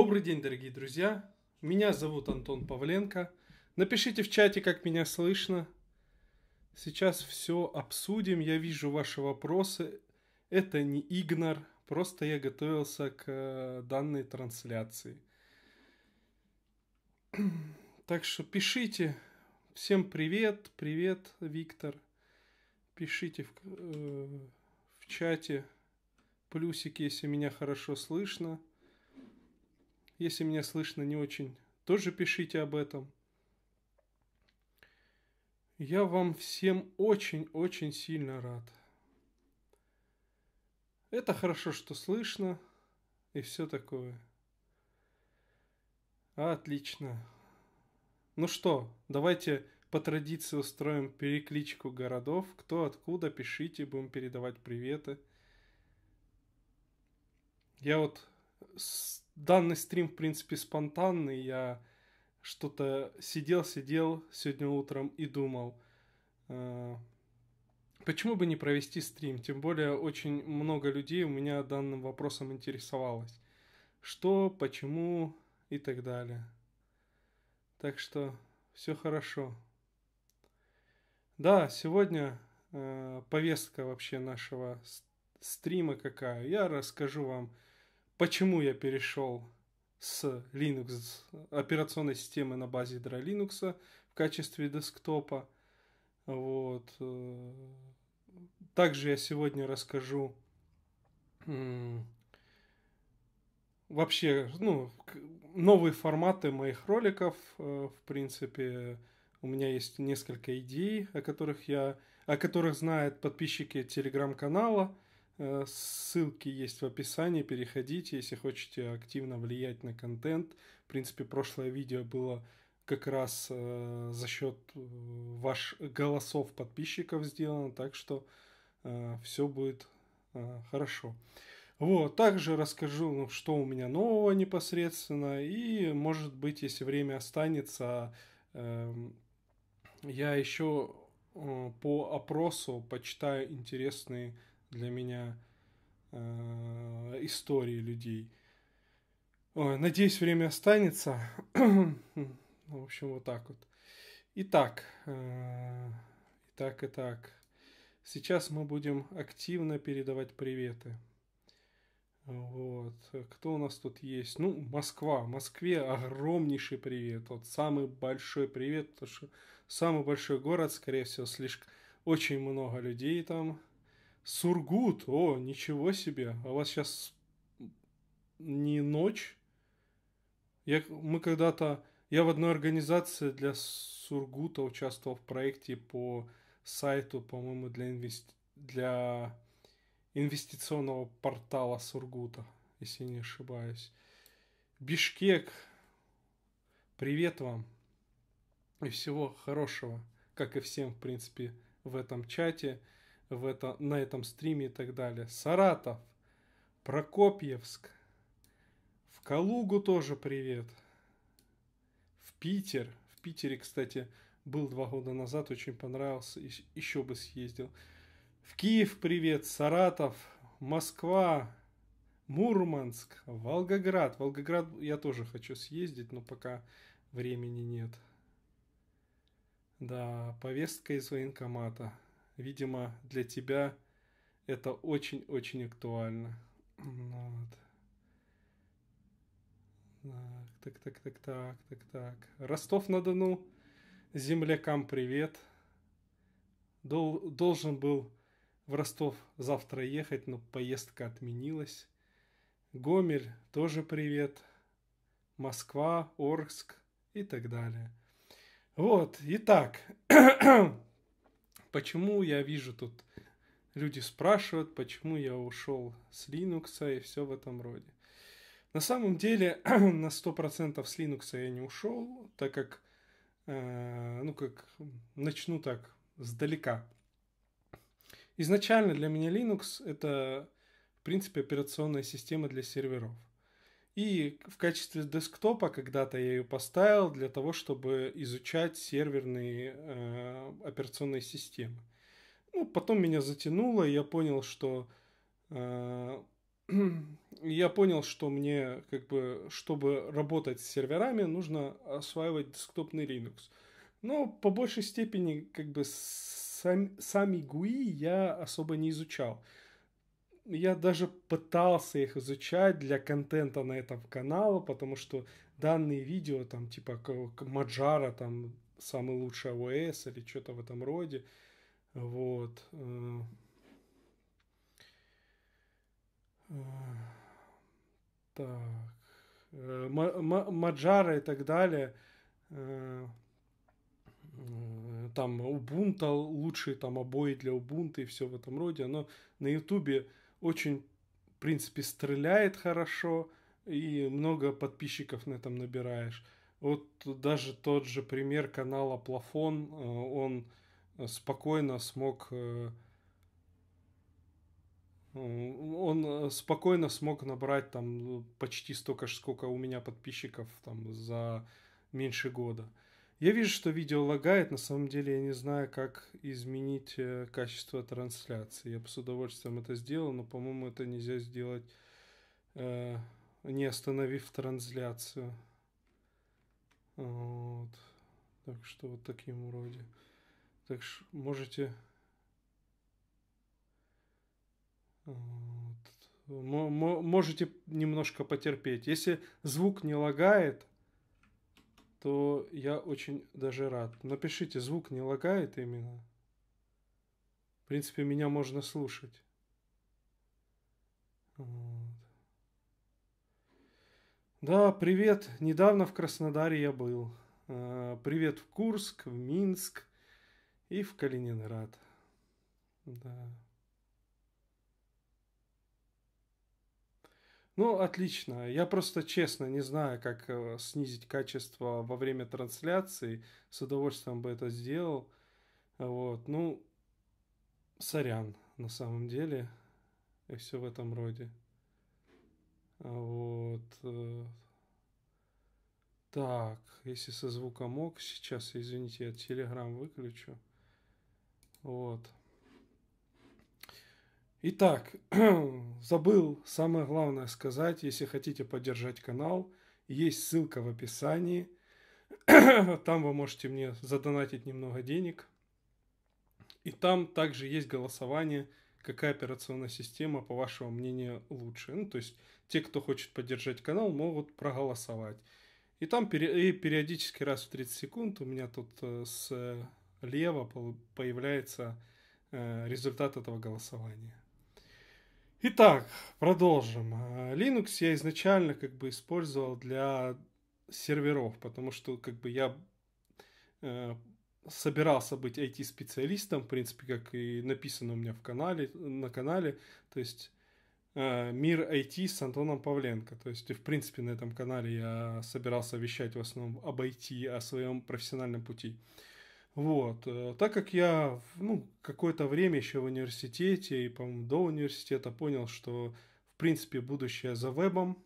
Добрый день, дорогие друзья. Меня зовут Антон Павленко. Напишите в чате, как меня слышно. Сейчас все обсудим. Я вижу ваши вопросы. Это не игнор. Просто я готовился к э, данной трансляции. Так что пишите. Всем привет. Привет, Виктор. Пишите в, э, в чате плюсики, если меня хорошо слышно если меня слышно не очень, тоже пишите об этом. Я вам всем очень-очень сильно рад. Это хорошо, что слышно и все такое. Отлично. Ну что, давайте по традиции устроим перекличку городов. Кто откуда, пишите, будем передавать приветы. Я вот с данный стрим, в принципе, спонтанный. Я что-то сидел-сидел сегодня утром и думал, э, почему бы не провести стрим? Тем более очень много людей у меня данным вопросом интересовалось. Что, почему и так далее. Так что все хорошо. Да, сегодня э, повестка вообще нашего стрима какая. Я расскажу вам почему я перешел с Linux операционной системы на базе ядра Linux в качестве десктопа. Вот. Э, также я сегодня расскажу вообще, ну, новые форматы моих роликов. Э, в принципе, у меня есть несколько идей, о которых я, о которых знают подписчики телеграм-канала. Э, ссылки есть в описании, переходите, если хотите активно влиять на контент. В принципе, прошлое видео было как раз э, за счет э, ваш голосов подписчиков сделано, так что э, все будет э, хорошо. Вот, также расскажу, ну, что у меня нового непосредственно, и, может быть, если время останется, э, я еще э, по опросу почитаю интересные для меня э, истории людей. Ой, надеюсь, время останется. Ну, в общем, вот так вот. Итак, э, и так. Сейчас мы будем активно передавать приветы. Вот. Кто у нас тут есть? Ну, Москва. Москве огромнейший привет. Вот самый большой привет, потому что самый большой город, скорее всего, слишком очень много людей там. Сургут, о, ничего себе, а у вас сейчас не ночь? Я, мы когда-то, я в одной организации для Сургута участвовал в проекте по сайту, по-моему, для, инвести... для инвестиционного портала Сургута, если не ошибаюсь. Бишкек, привет вам и всего хорошего, как и всем, в принципе, в этом чате – в это, на этом стриме и так далее. Саратов, Прокопьевск, в Калугу тоже привет, в Питер. В Питере, кстати, был два года назад, очень понравился, еще бы съездил. В Киев привет, Саратов, Москва, Мурманск, Волгоград. Волгоград я тоже хочу съездить, но пока времени нет. Да, повестка из военкомата. Видимо, для тебя это очень-очень актуально. Вот. Так, так, так, так, так, так. Ростов-на-Дону. Землякам привет. Дол должен был в Ростов завтра ехать, но поездка отменилась. Гомель тоже привет. Москва, Орск и так далее. Вот, итак, почему я вижу тут, люди спрашивают, почему я ушел с Linux и все в этом роде. На самом деле на 100% с Linux я не ушел, так как, э, ну как, начну так, сдалека. Изначально для меня Linux это, в принципе, операционная система для серверов – и в качестве десктопа когда-то я ее поставил для того, чтобы изучать серверные э, операционные системы. Ну, потом меня затянуло, и я понял, что э, я понял, что мне, как бы, чтобы работать с серверами, нужно осваивать десктопный Linux. Но по большей степени, как бы, сам, сами GUI я особо не изучал я даже пытался их изучать для контента на этом канале, потому что данные видео, там, типа, Маджара, там, самый лучший О.С. или что-то в этом роде, вот. Э. Э, так. Маджара и так далее. Э. Там Ubuntu, лучшие там обои для Ubuntu и все в этом роде. но на Ютубе YouTube очень, в принципе, стреляет хорошо, и много подписчиков на этом набираешь. Вот даже тот же пример канала Плафон, э, он э, спокойно смог э, он спокойно смог набрать там почти столько же, сколько у меня подписчиков там за меньше года. Я вижу, что видео лагает, на самом деле я не знаю, как изменить э, качество трансляции. Я бы с удовольствием это сделал, но, по-моему, это нельзя сделать, э, не остановив трансляцию. Вот. Так что вот таким вроде. Так что можете... Вот. можете немножко потерпеть. Если звук не лагает, то я очень даже рад. Напишите, звук не лагает именно. В принципе, меня можно слушать. Вот. Да, привет. Недавно в Краснодаре я был. А, привет в Курск, в Минск и в Калининград. Да. Ну, отлично. Я просто честно не знаю, как э, снизить качество во время трансляции. С удовольствием бы это сделал. Вот, ну, сорян, на самом деле. И все в этом роде. Вот. Э, так, если со звуком мог, сейчас, извините, я Telegram выключу. Вот. Итак, забыл самое главное сказать, если хотите поддержать канал, есть ссылка в описании. Там вы можете мне задонатить немного денег. И там также есть голосование, какая операционная система, по вашему мнению, лучше. Ну, то есть те, кто хочет поддержать канал, могут проголосовать. И там и периодически раз в 30 секунд у меня тут э, слева э, появляется э, результат этого голосования. Итак, продолжим. Э, Linux я изначально как бы использовал для серверов, потому что как бы я э, собирался быть IT-специалистом, в принципе, как и написано у меня в канале, на канале, то есть э, «Мир IT» с Антоном Павленко. То есть, в принципе, на этом канале я собирался вещать в основном об IT, о своем профессиональном пути. Э, вот. Э, так как я ну, какое-то время еще в университете и, по-моему, до университета понял, что, в принципе, будущее за вебом,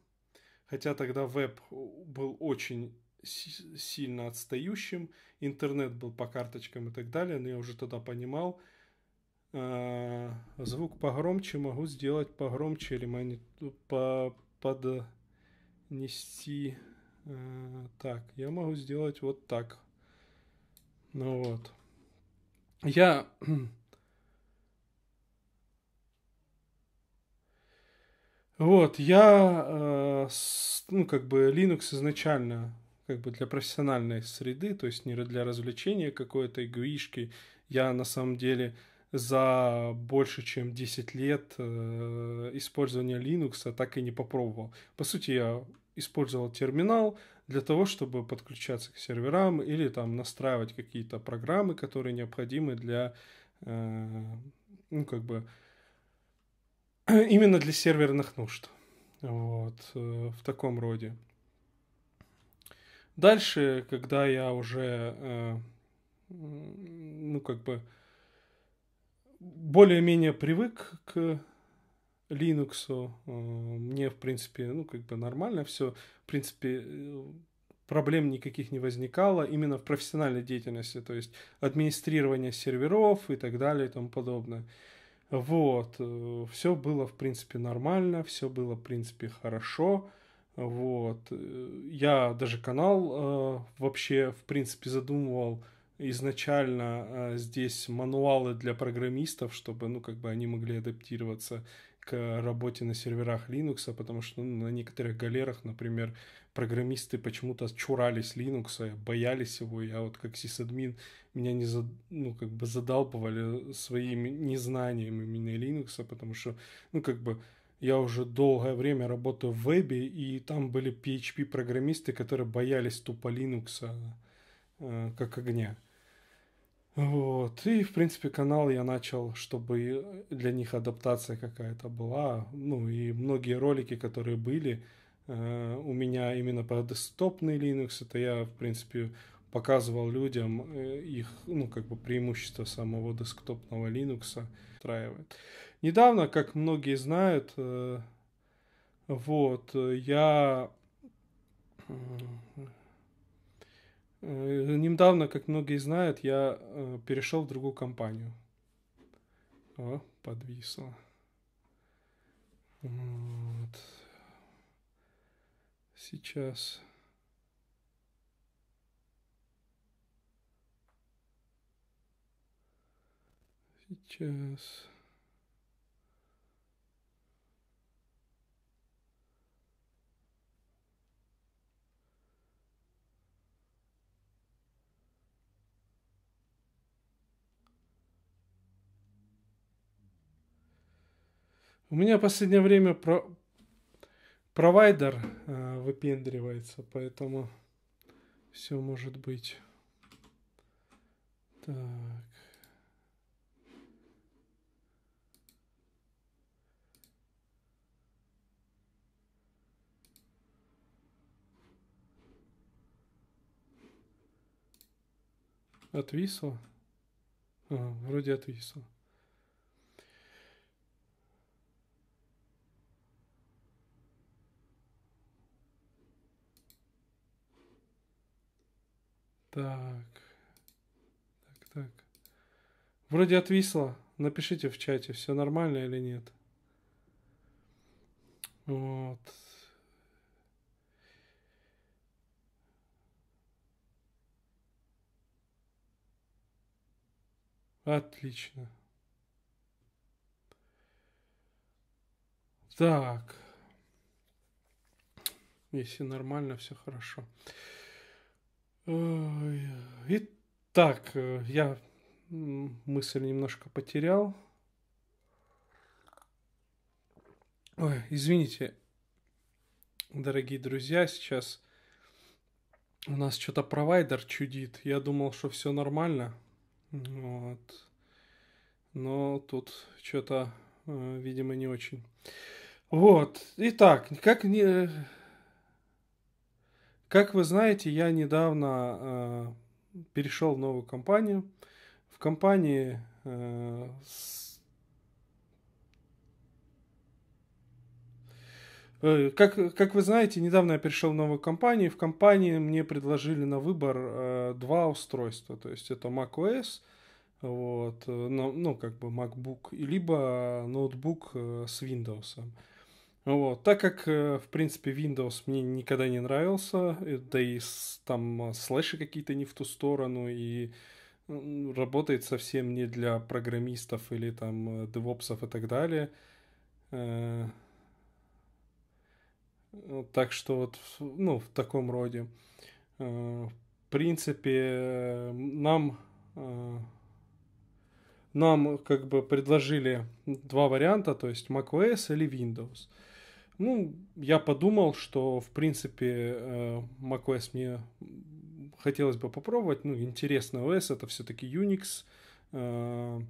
хотя тогда веб был очень сильно отстающим, интернет был по карточкам и так далее, но я уже тогда понимал, э, звук погромче могу сделать погромче или мани... по... поднести э, так, я могу сделать вот так. Ну вот. Я... Вот, я, э, ну, как бы, Linux изначально, как бы, для профессиональной среды, то есть не для развлечения какой-то игрушки. я, на самом деле, за больше чем 10 лет э, использования Linux так и не попробовал. По сути, я использовал терминал, для того, чтобы подключаться к серверам или там настраивать какие-то программы, которые необходимы для, э, ну, как бы, именно для серверных нужд. Вот, э, в таком роде. Дальше, когда я уже, э, ну, как бы, более-менее привык к Linux, мне, в принципе, ну, как бы нормально все принципе, э, проблем никаких не возникало именно в профессиональной деятельности, то есть администрирование серверов и так далее и тому подобное. Вот, э, все было, в принципе, нормально, все было, в принципе, хорошо. Вот, э, я даже канал э, вообще, в принципе, задумывал изначально э, здесь мануалы для программистов, чтобы, ну, как бы они могли адаптироваться к работе на серверах Linux, потому что ну, на некоторых галерах, например, программисты почему-то чурались Linux, боялись его. Я а вот как сисадмин меня не за, ну, как бы задалбывали своими незнаниями именно Linux, потому что, ну, как бы, я уже долгое время работаю в вебе, и там были PHP-программисты, которые боялись тупо Linux э, как огня. Вот. И, в принципе, канал я начал, чтобы для них адаптация какая-то была. Ну, и многие ролики, которые были, э, у меня именно про десктопный Linux, это я, в принципе, показывал людям э, их, ну, как бы преимущество самого десктопного Linux устраивает. Недавно, как многие знают, э, вот, я Э, недавно, как многие знают, я э, перешел в другую компанию. О, подвисло. Вот. Сейчас. Сейчас. У меня в последнее время про... провайдер э, выпендривается, поэтому все может быть. Так. Отвисло? А, вроде отвисло. Так. Так, так. Вроде отвисло. Напишите в чате, все нормально или нет. Вот. Отлично. Так. Если нормально, все хорошо. Итак, я мысль немножко потерял. Ой, извините, дорогие друзья, сейчас у нас что-то провайдер чудит. Я думал, что все нормально. Вот. Но тут что-то, э, видимо, не очень. Вот. Итак, как не как вы знаете, я недавно э, перешел в новую компанию. В компании э, с... Э, как, как вы знаете, недавно я перешел в новую компанию. В компании мне предложили на выбор э, два устройства. То есть это macOS, вот, ну, ну, как бы MacBook, либо э, ноутбук э, с Windows. Вот. Так как, э, в принципе, Windows мне никогда не нравился, э, да и там э, слэши какие-то не в ту сторону, и работает совсем не для программистов или там девопсов и так далее. Так что вот, ну, в таком роде. В принципе, нам нам как бы предложили два варианта, то есть macOS или Windows. Ну, я подумал, что, в принципе, э, macOS мне хотелось бы попробовать. Ну, интересный OS, это все-таки Unix. Э,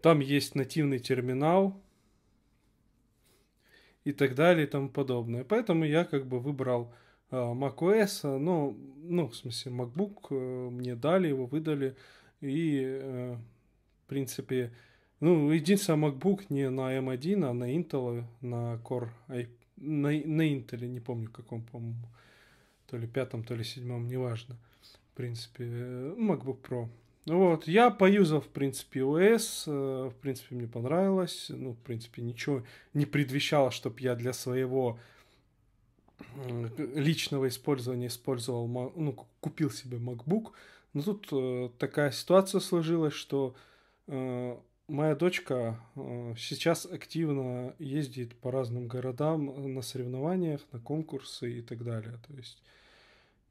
там есть нативный терминал и так далее и тому подобное. Поэтому я как бы выбрал э, macOS, а, но, ну, ну, в смысле, MacBook мне дали, его выдали. И, в принципе, ну, единственное, MacBook не на M1, а на Intel, на Core, на, на Intel, не помню каком, по-моему, то ли пятом, то ли седьмом, неважно. В принципе, э, MacBook Pro. Вот, я поюзал, в принципе, OS, э, в принципе, мне понравилось, ну, в принципе, ничего не предвещало, чтобы я для своего э, личного использования использовал, ну, купил себе MacBook, но тут такая ситуация сложилась, что Моя дочка э, сейчас активно ездит по разным городам э, на соревнованиях, на конкурсы и так далее. То есть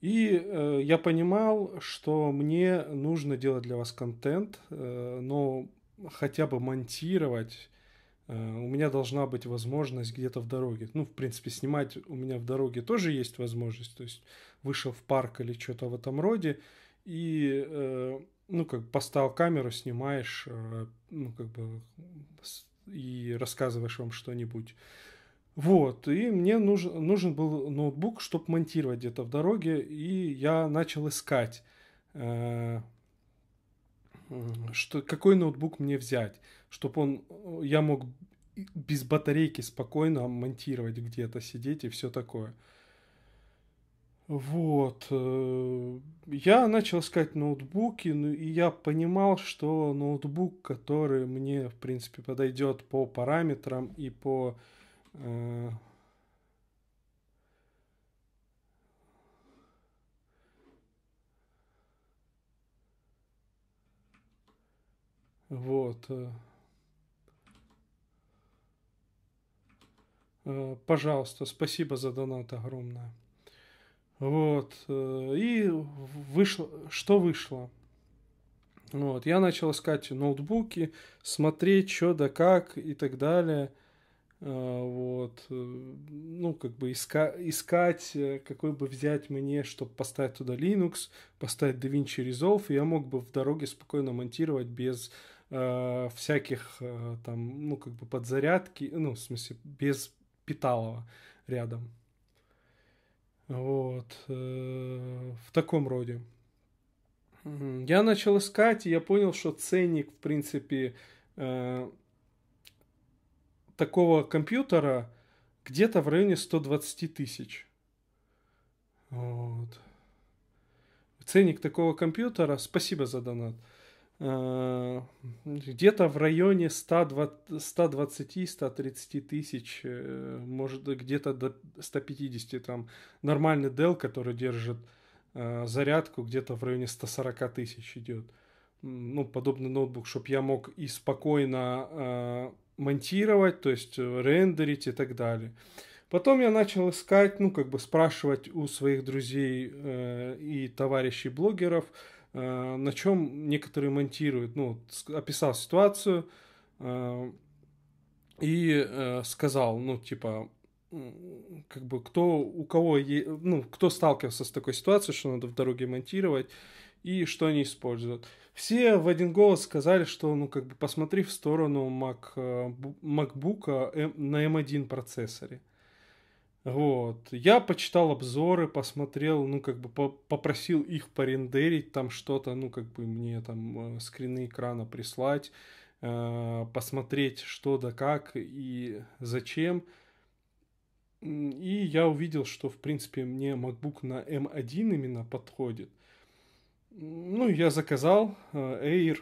и э, я понимал, что мне нужно делать для вас контент, э, но хотя бы монтировать э, у меня должна быть возможность где-то в дороге. Ну, в принципе, снимать у меня в дороге тоже есть возможность. То есть вышел в парк или что-то в этом роде. И э, ну, как поставил камеру, снимаешь, э, ну, как бы, и рассказываешь вам что-нибудь. Вот, и мне нужен, нужен был ноутбук, чтобы монтировать где-то в дороге, и я начал искать, э, что, какой ноутбук мне взять, чтобы он, э, я мог без батарейки спокойно монтировать где-то, сидеть и все такое. Э, вот. Э, я начал искать ноутбуки, ну, и я понимал, что ноутбук, который мне, в принципе, подойдет по параметрам и по... Э, вот. Э, э, пожалуйста, спасибо за донат огромное. Вот. Э, и вышло, что вышло? Вот. Я начал искать ноутбуки, смотреть, что да как и так далее. Э, вот. Э, ну, как бы иска искать, какой бы взять мне, чтобы поставить туда Linux, поставить DaVinci Resolve, и я мог бы в дороге спокойно монтировать без э, всяких э, там, ну, как бы подзарядки, ну, в смысле, без питалова рядом. Вот. Э, в таком роде. Я начал искать, и я понял, что ценник, в принципе, э, такого компьютера где-то в районе 120 тысяч. Вот. Ценник такого компьютера, спасибо за донат, Э, где-то в районе 120-130 тысяч, э, может где-то до 150, там нормальный Dell, который держит э, зарядку, где-то в районе 140 тысяч идет. Ну, подобный ноутбук, чтобы я мог и спокойно монтировать, то есть рендерить и так далее. Потом я начал искать, ну, как бы спрашивать у своих друзей и товарищей блогеров – Э, на чем некоторые монтируют, ну, описал ситуацию э, и э, сказал, ну, типа, как бы кто у кого ну кто сталкивался с такой ситуацией, что надо в дороге монтировать и что они используют. Все в один голос сказали, что ну как бы посмотри в сторону Mac, MacBook на M1 процессоре. Вот. Я почитал обзоры, посмотрел, ну, как бы попросил их порендерить там что-то, ну, как бы мне там э, скрины экрана прислать, э, посмотреть что да как и зачем. И я увидел, что, в принципе, мне MacBook на M1 именно подходит. Ну, я заказал э, Air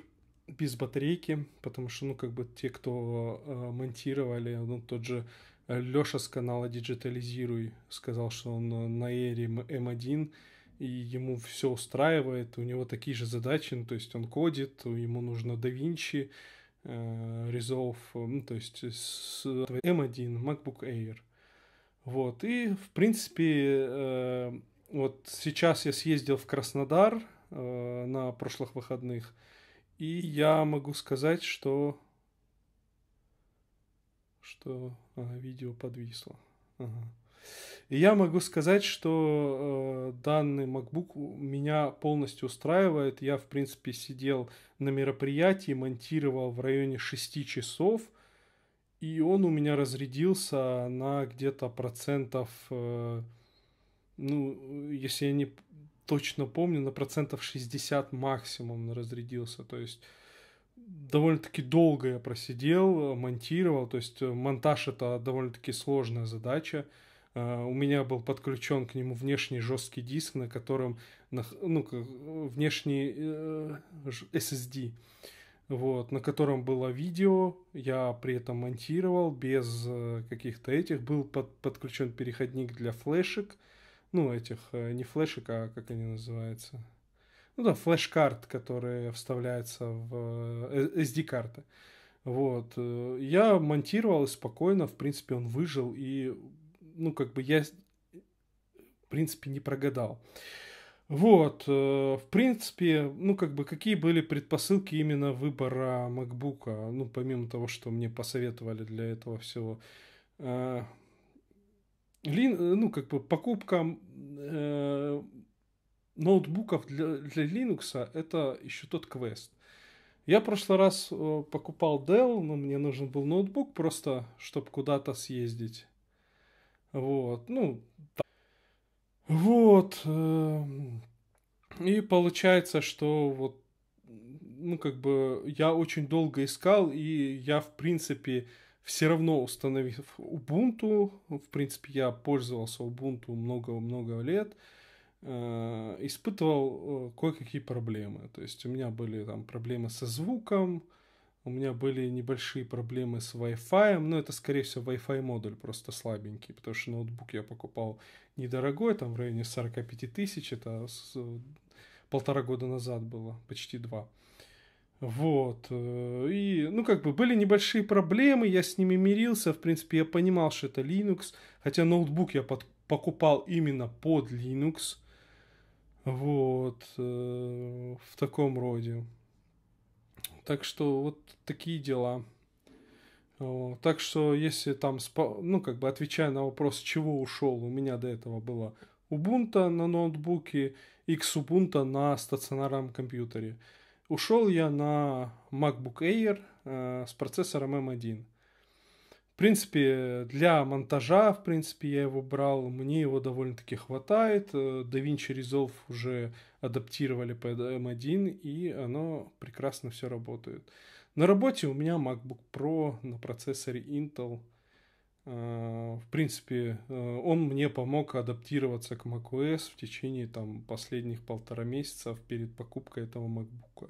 без батарейки, потому что, ну, как бы те, кто э, монтировали, ну, тот же Леша с канала Digitaliziruй сказал, что он на эре М1, и ему все устраивает, у него такие же задачи, ну, то есть он кодит, ему нужно DaVinci, э, Resolve, ну, то есть с M1, MacBook Air. Вот, и, в принципе, э, вот сейчас я съездил в Краснодар э, на прошлых выходных, и я могу сказать, что... Что видео подвисло. Ага. И я могу сказать, что э, данный MacBook меня полностью устраивает. Я, в принципе, сидел на мероприятии, монтировал в районе 6 часов, и он у меня разрядился на где-то процентов, э, ну, если я не точно помню, на процентов 60 максимум разрядился. То есть довольно-таки долго я просидел, э, монтировал, то есть э, монтаж это довольно-таки сложная задача. Э, у меня был подключен к нему внешний жесткий диск, на котором, ну, внешний SSD, вот, на котором было видео, я при этом монтировал без каких-то этих, был под, подключен переходник для флешек, ну, этих, не флешек, а как они называются, ну да, флеш-карт, которые вставляются в SD-карты. Э, вот. Э, я монтировал и спокойно, в принципе, он выжил, и, ну, как бы я, в принципе, не прогадал. Вот, э, в принципе, ну, как бы, какие были предпосылки именно выбора MacBook, ну, помимо того, что мне посоветовали для этого всего. ну, как бы, покупка ноутбуков для, для Linux а это еще тот квест. Я в прошлый раз э, покупал Dell, но мне нужен был ноутбук просто, чтобы куда-то съездить. Вот, ну, да. вот. Э, и получается, что вот, ну, как бы я очень долго искал, и я, в принципе, все равно установил Ubuntu, в принципе, я пользовался Ubuntu много-много лет, э, Э, испытывал э, кое-какие проблемы. То есть у меня были там проблемы со звуком, у меня были небольшие проблемы с Wi-Fi, но это, скорее всего, Wi-Fi модуль просто слабенький, потому что ноутбук я покупал недорогой, там в районе 45 тысяч, это э, полтора года назад было, почти два. Вот, и, ну, как бы, были небольшие проблемы, я с ними мирился, в принципе, я понимал, что это Linux, хотя ноутбук я под, покупал именно под Linux, вот, э, в таком роде. Так что вот такие дела. Так что если там, ну как бы отвечая на вопрос, чего ушел, у меня до этого было Ubuntu на ноутбуке, X Ubuntu на стационарном компьютере. Ушел я на MacBook Air э, с процессором M1. В принципе, для монтажа, в принципе, я его брал, мне его довольно-таки хватает. DaVinci э, Resolve уже адаптировали под M1, и оно прекрасно все работает. На работе у меня MacBook Pro на процессоре Intel. Э, в принципе, э, он мне помог адаптироваться к macOS в течение там, последних полтора месяца перед покупкой этого MacBook.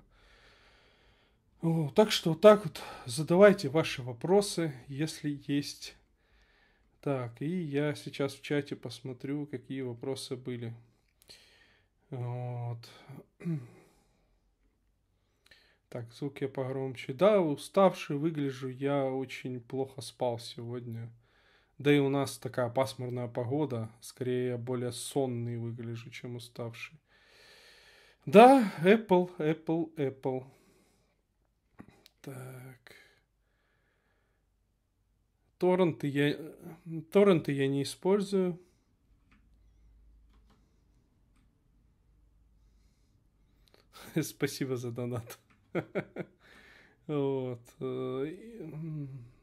Так что вот так вот задавайте ваши вопросы, если есть. Так, и я сейчас в чате посмотрю, какие вопросы были. Вот. Так, звук я погромче. Да, уставший выгляжу, я очень плохо спал сегодня. Да и у нас такая пасмурная погода, скорее я более сонный выгляжу, чем уставший. Да, Apple, Apple, Apple. Так. Торренты я... Торренты я не использую. Спасибо за донат. Вот. Э,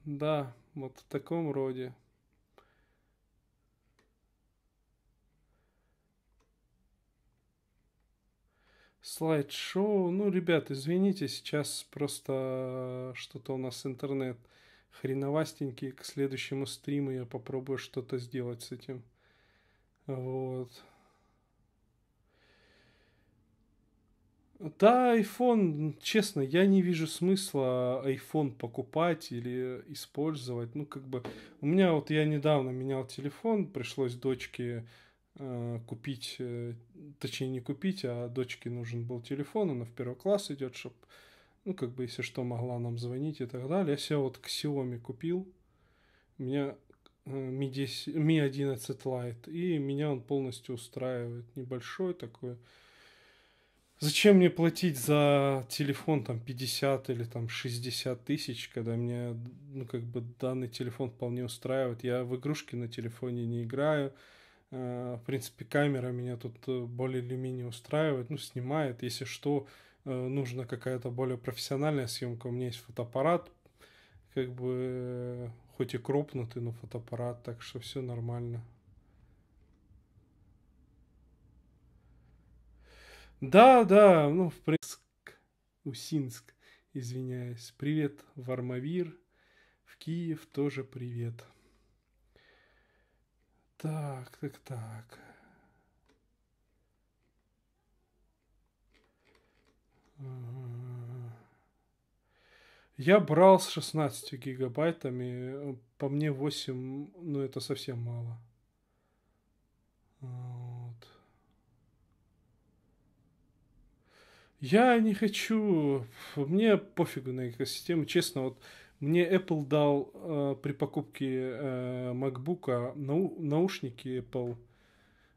да, вот в таком роде. слайд-шоу. Ну, ребят, извините, сейчас просто э, что-то у нас интернет хреновастенький. К следующему стриму я попробую что-то сделать с этим. Вот. Да, iPhone, честно, я не вижу смысла iPhone покупать или использовать. Ну, как бы, у меня вот я недавно менял телефон, пришлось дочке Э, купить, э, точнее не купить, а дочке нужен был телефон, она в первый класс идет, чтобы, ну, как бы, если что, могла нам звонить и так далее. Я себе вот к Xiaomi купил, у меня э, Mi, 10, Mi 11 Lite, и меня он полностью устраивает, небольшой такой. Зачем мне платить за телефон там 50 или там 60 тысяч, когда мне, ну, как бы, данный телефон вполне устраивает. Я в игрушки на телефоне не играю, Э, в принципе, камера меня тут э, более или менее устраивает, ну, снимает. Если что, э, нужна какая-то более профессиональная съемка. У меня есть фотоаппарат, как бы, хоть и крупнутый, но фотоаппарат, так что все нормально. Да, да, ну, в принципе, Усинск, извиняюсь. Привет, Вармавир. В Киев тоже привет. Так, так, так. Я брал с 16 гигабайтами, по мне 8, ну это совсем мало. Вот. Я не хочу, мне пофигу на экосистему, честно, вот мне Apple дал э, при покупке э, MacBook а, нау- наушники Apple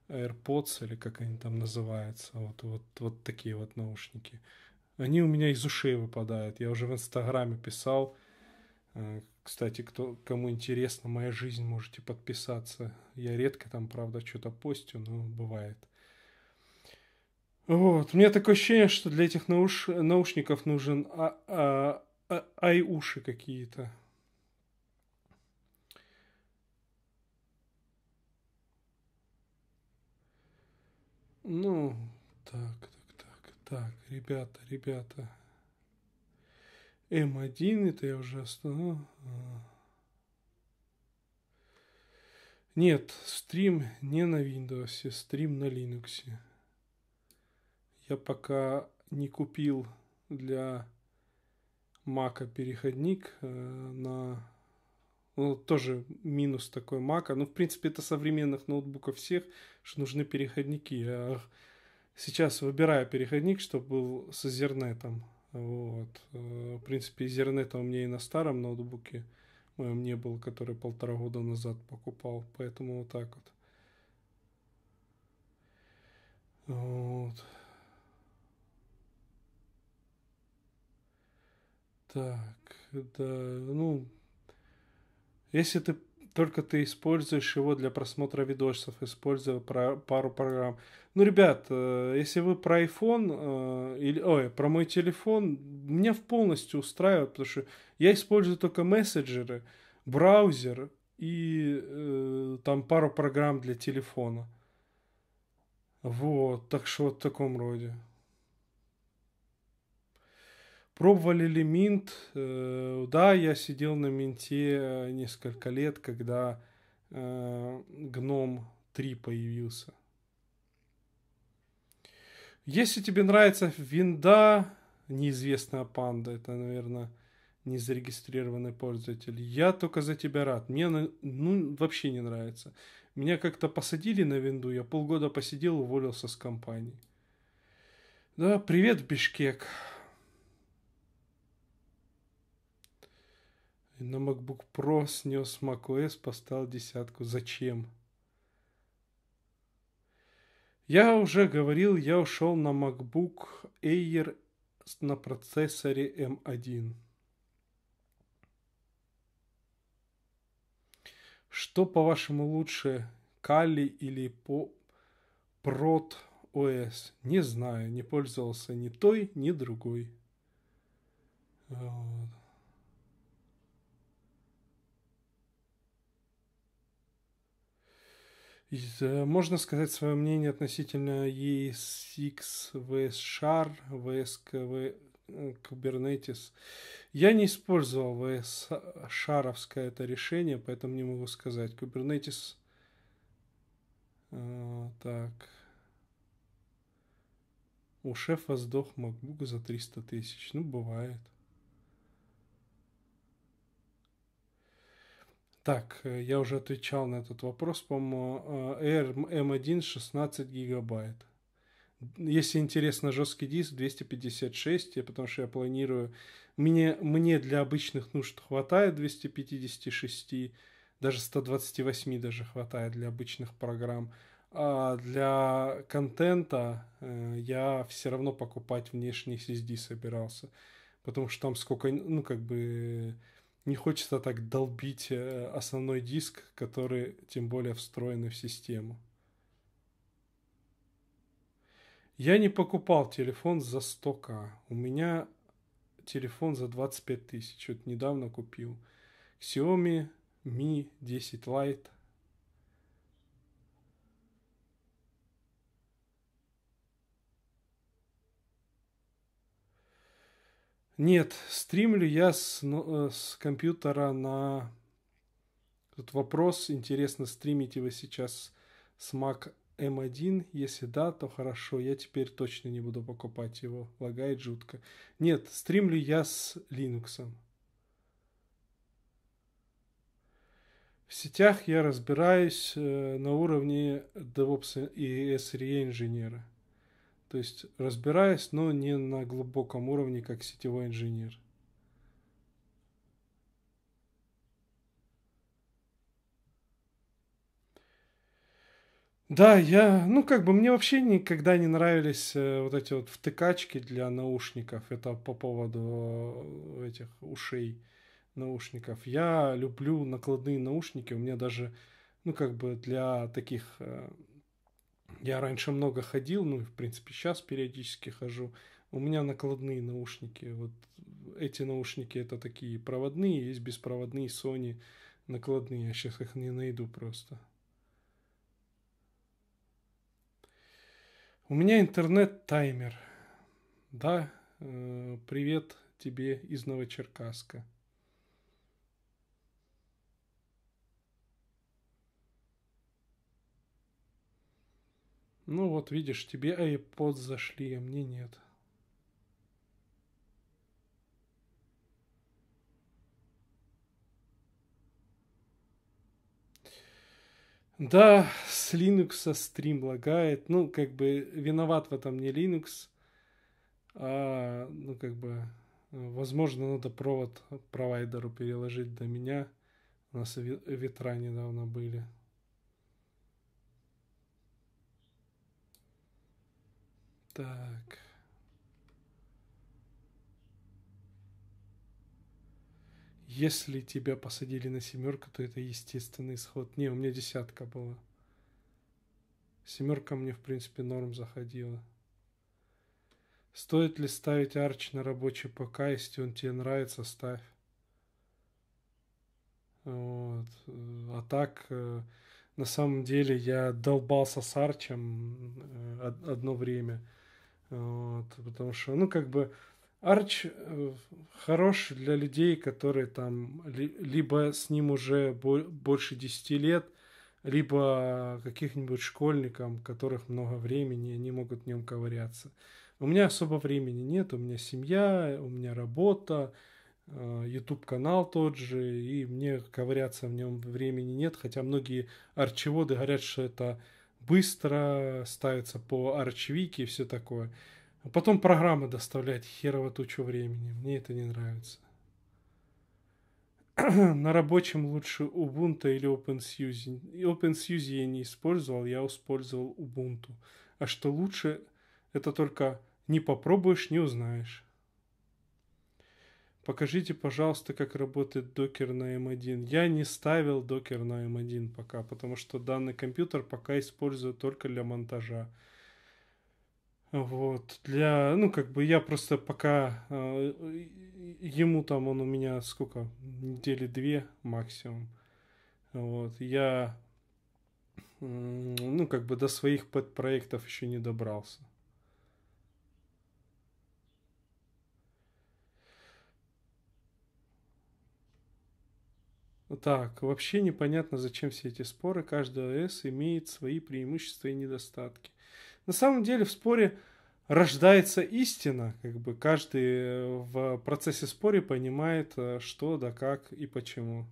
AirPods или как они там называются. Вот, вот, вот такие вот наушники. Они у меня из ушей выпадают. Я уже в Инстаграме писал. Э, кстати, кто, кому интересно моя жизнь, можете подписаться. Я редко там, правда, что-то постю, но бывает. Вот. У меня такое ощущение, что для этих науш... наушников нужен а- а- а, ай уши какие-то. Ну, так, так, так, так, ребята, ребята. М1, это я уже остановил. А. Нет, стрим не на Windows, стрим на Linux. Я пока не купил для мака переходник э, на ну, тоже минус такой мака. Ну, в принципе, это современных ноутбуков всех, что нужны переходники. Я сейчас выбираю переходник, чтобы был с Ethernet. Вот. Э, в принципе, Ethernet у меня и на старом ноутбуке моем не было, который полтора года назад покупал. Поэтому вот так вот. Вот. Так, да, ну, если ты только ты используешь его для просмотра видосов, используя про, пару программ. Ну, ребят, э, если вы про iPhone э, или, ой, про мой телефон, меня в полностью устраивает, потому что я использую только мессенджеры, браузер и э, там пару программ для телефона. Вот, так что вот в таком роде. Пробовали ли Минт? Э, да, я сидел на Минте э, несколько лет, когда э, Гном 3 появился. Если тебе нравится винда, неизвестная панда, это, наверное, незарегистрированный пользователь. Я только за тебя рад. Мне ну, вообще не нравится. Меня как-то посадили на винду, я полгода посидел, уволился с компании. Да, привет, Бишкек. На MacBook Pro снес macOS, поставил десятку. Зачем? Я уже говорил, я ушел на MacBook Air на процессоре M1. Эм Что, по-вашему, лучше, Кали или по Прот ОС? Не знаю, не пользовался ни той, ни другой. Вот. Э, можно сказать свое мнение относительно ESX, VSSHAR, vs. Kubernetes. Я не использовал vs. шаровское это решение, поэтому не могу сказать. Kubernetes... Э, так. У шефа сдох MacBook за 300 тысяч. Ну, бывает. Так, э, я уже отвечал на этот вопрос, по-моему, э, Air M1 16 гигабайт. Если интересно, жесткий диск 256, потому что я планирую... Мне, мне для обычных нужд хватает 256, даже 128 даже хватает для обычных программ. А для контента э, я все равно покупать внешний SSD собирался, потому что там сколько, ну как бы не хочется так долбить э, основной диск, который тем более встроенный в систему. Я не покупал телефон за 100к. У меня телефон за 25 тысяч. Вот недавно купил. Xiaomi Mi 10 Lite Нет, стримлю я с, ну, с компьютера на... Тут вопрос, интересно, стримите вы сейчас с Mac M1? Если да, то хорошо, я теперь точно не буду покупать его, лагает жутко. Нет, стримлю я с Linux. В сетях я разбираюсь э, на уровне DevOps и SRE инженера. То есть разбираясь, но не на глубоком уровне, как сетевой инженер. Да, я, ну как бы мне вообще никогда не нравились э, вот эти вот втыкачки для наушников. Это по поводу э, этих ушей наушников. Я люблю накладные наушники. У меня даже, ну как бы для таких э, я раньше много ходил, ну и в принципе сейчас периодически хожу. У меня накладные наушники. Вот эти наушники это такие проводные, есть беспроводные Sony накладные. Я сейчас их не найду просто. У меня интернет-таймер. Да, э, привет тебе из Новочеркасска. Ну вот, видишь, тебе iPod зашли, а мне нет. Да, с Linux стрим лагает. Ну, как бы, виноват в этом не Linux, а, ну, как бы, возможно, надо провод провайдеру переложить до меня. У нас ветра недавно были. Так. Если тебя посадили на семерку, то это естественный исход. Не, у меня десятка была. Семерка мне, в принципе, норм заходила. Стоит ли ставить арч на рабочий ПК, если он тебе нравится, ставь. Вот. А так, э, на самом деле, я долбался с арчем э, одно время. Вот, потому что, ну, как бы, Арч э, хорош для людей, которые там ли, либо с ним уже больше 10 лет, либо каких-нибудь школьникам, которых много времени, они могут в нем ковыряться. У меня особо времени нет, у меня семья, у меня работа, э, YouTube-канал тот же, и мне ковыряться в нем времени нет, хотя многие арчеводы говорят, что это быстро, ставится по арчвике и все такое. А потом программа доставляет херово тучу времени. Мне это не нравится. На рабочем лучше Ubuntu или OpenSUSE. OpenSUSE я не использовал, я использовал Ubuntu. А что лучше, это только не попробуешь, не узнаешь. Покажите, пожалуйста, как работает докер на M1. Эм я не ставил докер на M1 эм пока, потому что данный компьютер пока использую только для монтажа. Вот, для, ну, как бы я просто пока, э, ему там он у меня сколько, недели две максимум. Вот, я, э, ну, как бы до своих подпроектов еще не добрался. Так, вообще непонятно, зачем все эти споры. Каждая ОС имеет свои преимущества и недостатки. На самом деле в споре рождается истина, как бы каждый в процессе спора понимает, э, что, да как и почему.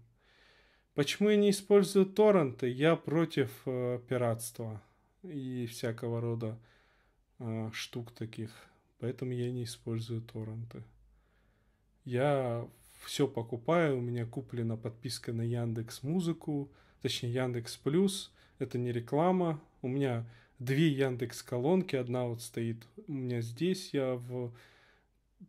Почему я не использую торренты? Я против э, пиратства и всякого рода э, штук таких. Поэтому я не использую торренты. Я все покупаю, у меня куплена подписка на Яндекс Музыку, точнее Яндекс Плюс, это не реклама, у меня две Яндекс колонки, одна вот стоит у меня здесь, я в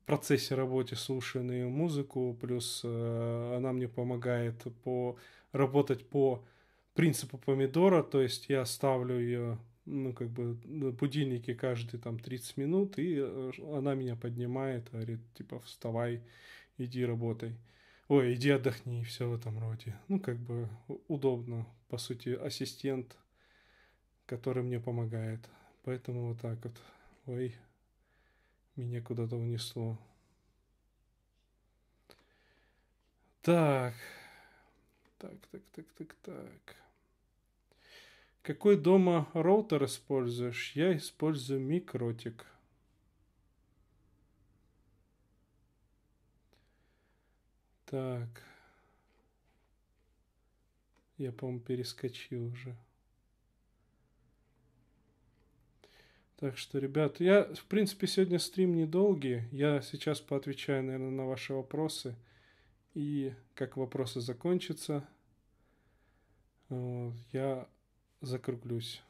процессе работы слушаю на ее музыку, плюс э, она мне помогает по, работать по принципу помидора, то есть я ставлю ее, ну, как бы, будильники каждые там 30 минут, и э, она меня поднимает, говорит, типа, вставай, иди работай. Ой, иди отдохни, и все в этом роде. Ну, как бы удобно. По сути, ассистент, который мне помогает. Поэтому вот так вот. Ой, меня куда-то унесло. Так. Так, так, так, так, так. Какой дома роутер используешь? Я использую микротик. Так. Я, по-моему, перескочил уже. Так что, ребят, я, в принципе, сегодня стрим недолгий. Я сейчас поотвечаю, наверное, на ваши вопросы. И как вопросы закончатся, я закруглюсь.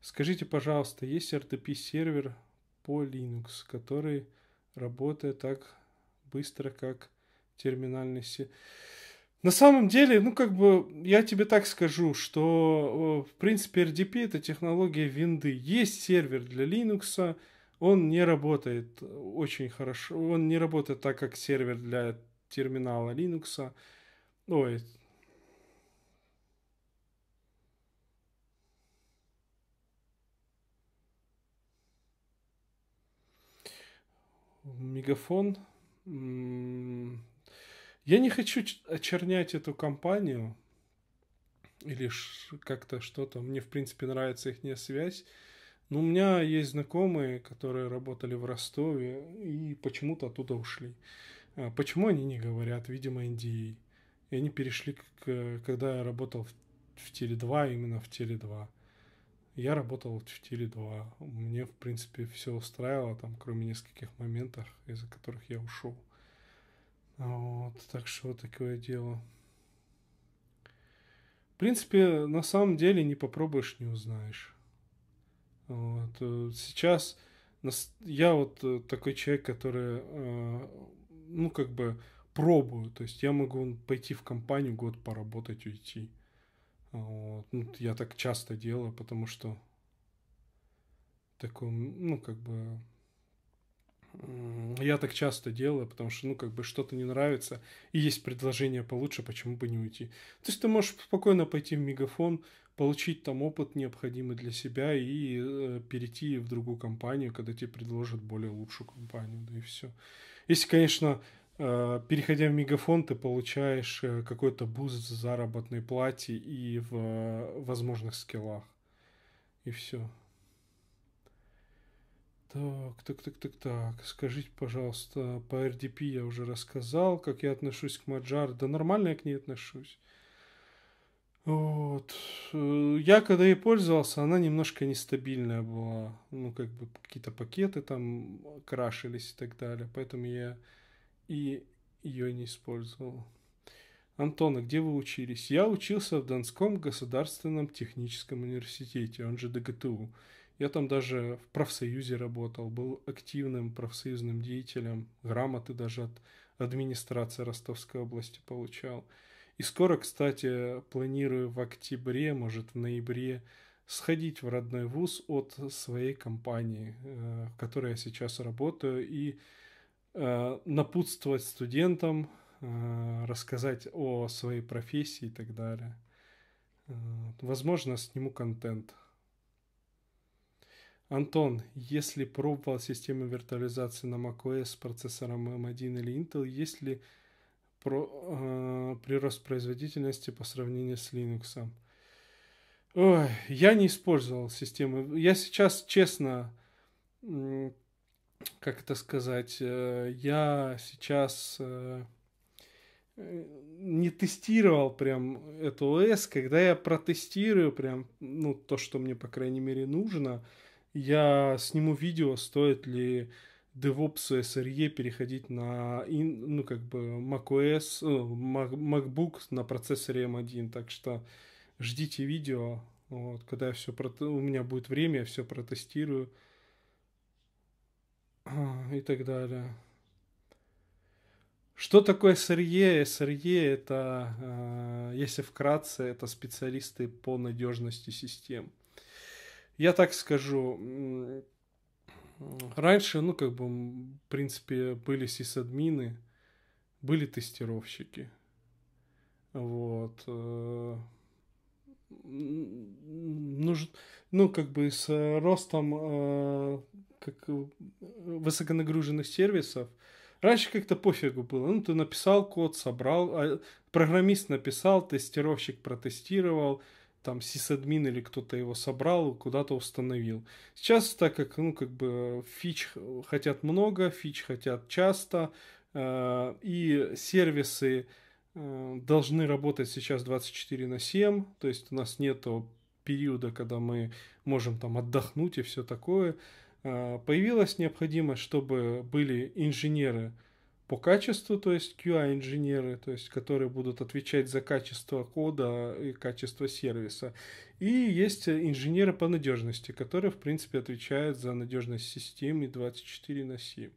Скажите, пожалуйста, есть RTP-сервер по Linux, который работает так быстро, как терминальности. На самом деле, ну как бы, я тебе так скажу, что э, в принципе RDP это технология винды. Есть сервер для Linux, он не работает очень хорошо, он не работает так, как сервер для терминала Linux. Ой, мегафон я не хочу очернять эту компанию или как-то что-то. Мне, в принципе, нравится их связь. Но у меня есть знакомые, которые работали в Ростове и почему-то оттуда ушли. А почему они не говорят? Видимо, NDA. И они перешли, к, когда я работал в, в Теле2, именно в Теле2. Я работал в 4.2. Мне, в принципе, все устраивало, там, кроме нескольких моментов, из-за которых я ушел. Вот, так что вот такое дело. В принципе, на самом деле не попробуешь, не узнаешь. Вот. Э, сейчас я вот э, такой человек, который, э, ну, как бы пробую. То есть я могу пойти в компанию год поработать, уйти. Вот. Ну, я так часто делаю, потому что такой, ну, как бы... Я так часто делаю, потому что, ну, как бы что-то не нравится, и есть предложение получше, почему бы не уйти. То есть ты можешь спокойно пойти в мегафон, получить там опыт необходимый для себя и э, перейти в другую компанию, когда тебе предложат более лучшую компанию, да и все. Если, конечно, Э, переходя в мегафон, ты получаешь э, какой-то буст в заработной плате и в э, возможных скиллах. И все. Так, так, так, так, так. Скажите, пожалуйста, по RDP я уже рассказал, как я отношусь к Маджар. Да нормально я к ней отношусь. Вот. Я когда ей пользовался, она немножко нестабильная была. Ну, как бы какие-то пакеты там крашились и так далее. Поэтому я и ее не использовал. Антона, где вы учились? Я учился в Донском государственном техническом университете, он же ДГТУ. Я там даже в профсоюзе работал, был активным профсоюзным деятелем, грамоты даже от администрации Ростовской области получал. И скоро, кстати, планирую в октябре, может в ноябре, сходить в родной вуз от своей компании, э, в которой я сейчас работаю, и Э, напутствовать студентам, э, рассказать о своей профессии и так далее. Э, возможно, сниму контент. Антон, если пробовал систему виртуализации на macOS с процессором M1 эм или Intel, есть ли про, э, прирост производительности по сравнению с Linux? Ой, я не использовал систему. Я сейчас, честно, как это сказать, э, я сейчас э, э, не тестировал прям эту ОС, когда я протестирую прям, ну, то, что мне, по крайней мере, нужно, я сниму видео, стоит ли DevOps SRE переходить на, ну, как бы, macOS, MacBook на процессоре M1, так что ждите видео, вот, когда я все, прот... у меня будет время, я все протестирую, и так далее. Что такое сырье сырье это, э, если вкратце, это специалисты по надежности систем. Я так скажу, раньше, ну, как бы, в принципе, были сисадмины, были тестировщики. Вот. Э, ну как бы с ростом э, как э, высоконагруженных сервисов. Раньше как-то пофигу было. Ну, ты написал код, собрал, а программист написал, тестировщик протестировал, там сисадмин или кто-то его собрал, куда-то установил. Сейчас, так как, ну, как бы фич хотят много, фич хотят часто, э, и сервисы э, должны работать сейчас 24 на 7, то есть у нас нету периода, когда мы можем там отдохнуть и все такое. Э, появилась необходимость, чтобы были инженеры по качеству, то есть QA-инженеры, то есть которые будут отвечать за качество кода и качество сервиса. И есть инженеры по надежности, которые, в принципе, отвечают за надежность системы 24 на 7.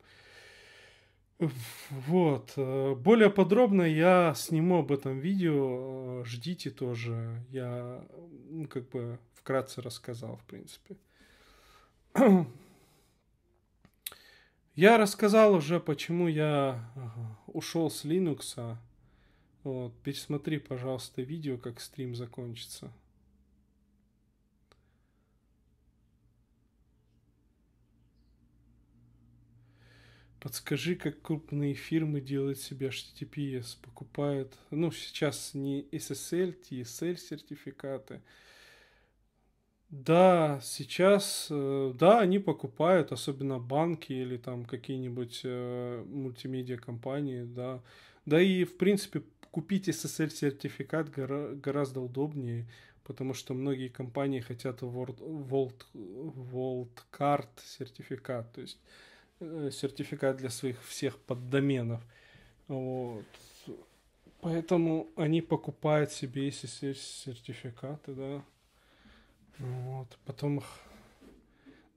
Вот. Э, более подробно я сниму об этом видео. Э, ждите тоже. Я ну, как бы вкратце рассказал, в принципе. Я рассказал уже, почему я ушел с Linux. Вот, пересмотри, пожалуйста, видео, как стрим закончится. Подскажи, как крупные фирмы делают себе HTTPS, покупают, ну, сейчас не SSL, TSL сертификаты, да, сейчас, э, да, они покупают, особенно банки или там какие-нибудь э, мультимедиа компании, да. Да и, в принципе, купить SSL-сертификат гора- гораздо удобнее, потому что многие компании хотят World, World, World Card сертификат, то есть э, сертификат для своих всех поддоменов. Вот. Поэтому они покупают себе SSL-сертификаты, да. Вот. Потом их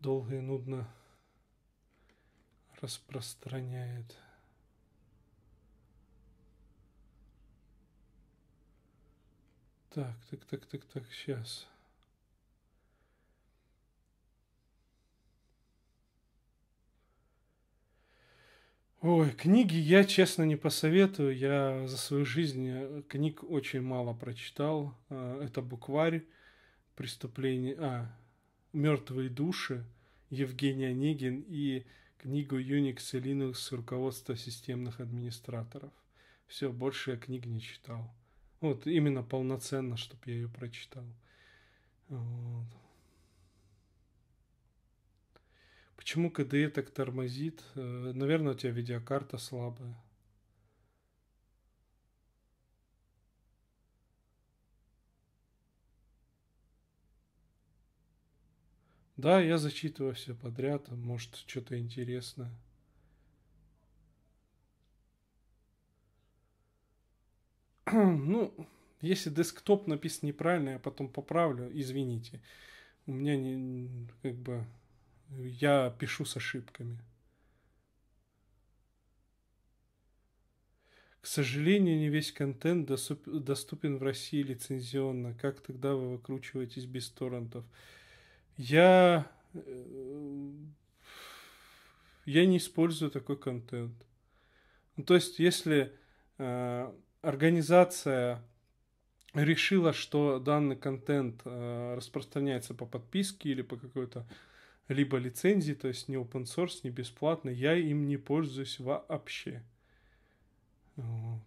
долго и нудно распространяет. Так, так, так, так, так, сейчас. Ой, книги я, честно, не посоветую. Я за свою жизнь э, книг очень мало прочитал. Э, это букварь преступление, а, «Мертвые души», Евгений Онегин и книгу Unix и Linux «Руководство системных администраторов». Все, больше я книг не читал. Вот именно полноценно, чтобы я ее прочитал. Вот. Почему КДЕ так тормозит? Э, наверное, у тебя видеокарта слабая. Да, я зачитываю все подряд, а может, что-то интересное. ну, если десктоп написан неправильно, я потом поправлю, извините. У меня не, как бы, я пишу с ошибками. К сожалению, не весь контент доступен в России лицензионно. Как тогда вы выкручиваетесь без торрентов? Я... Э, я не использую такой контент. Ну, то есть, если э, организация решила, что данный контент э, распространяется по подписке или по какой-то либо лицензии, то есть не open source, не бесплатно, я им не пользуюсь вообще. Вот.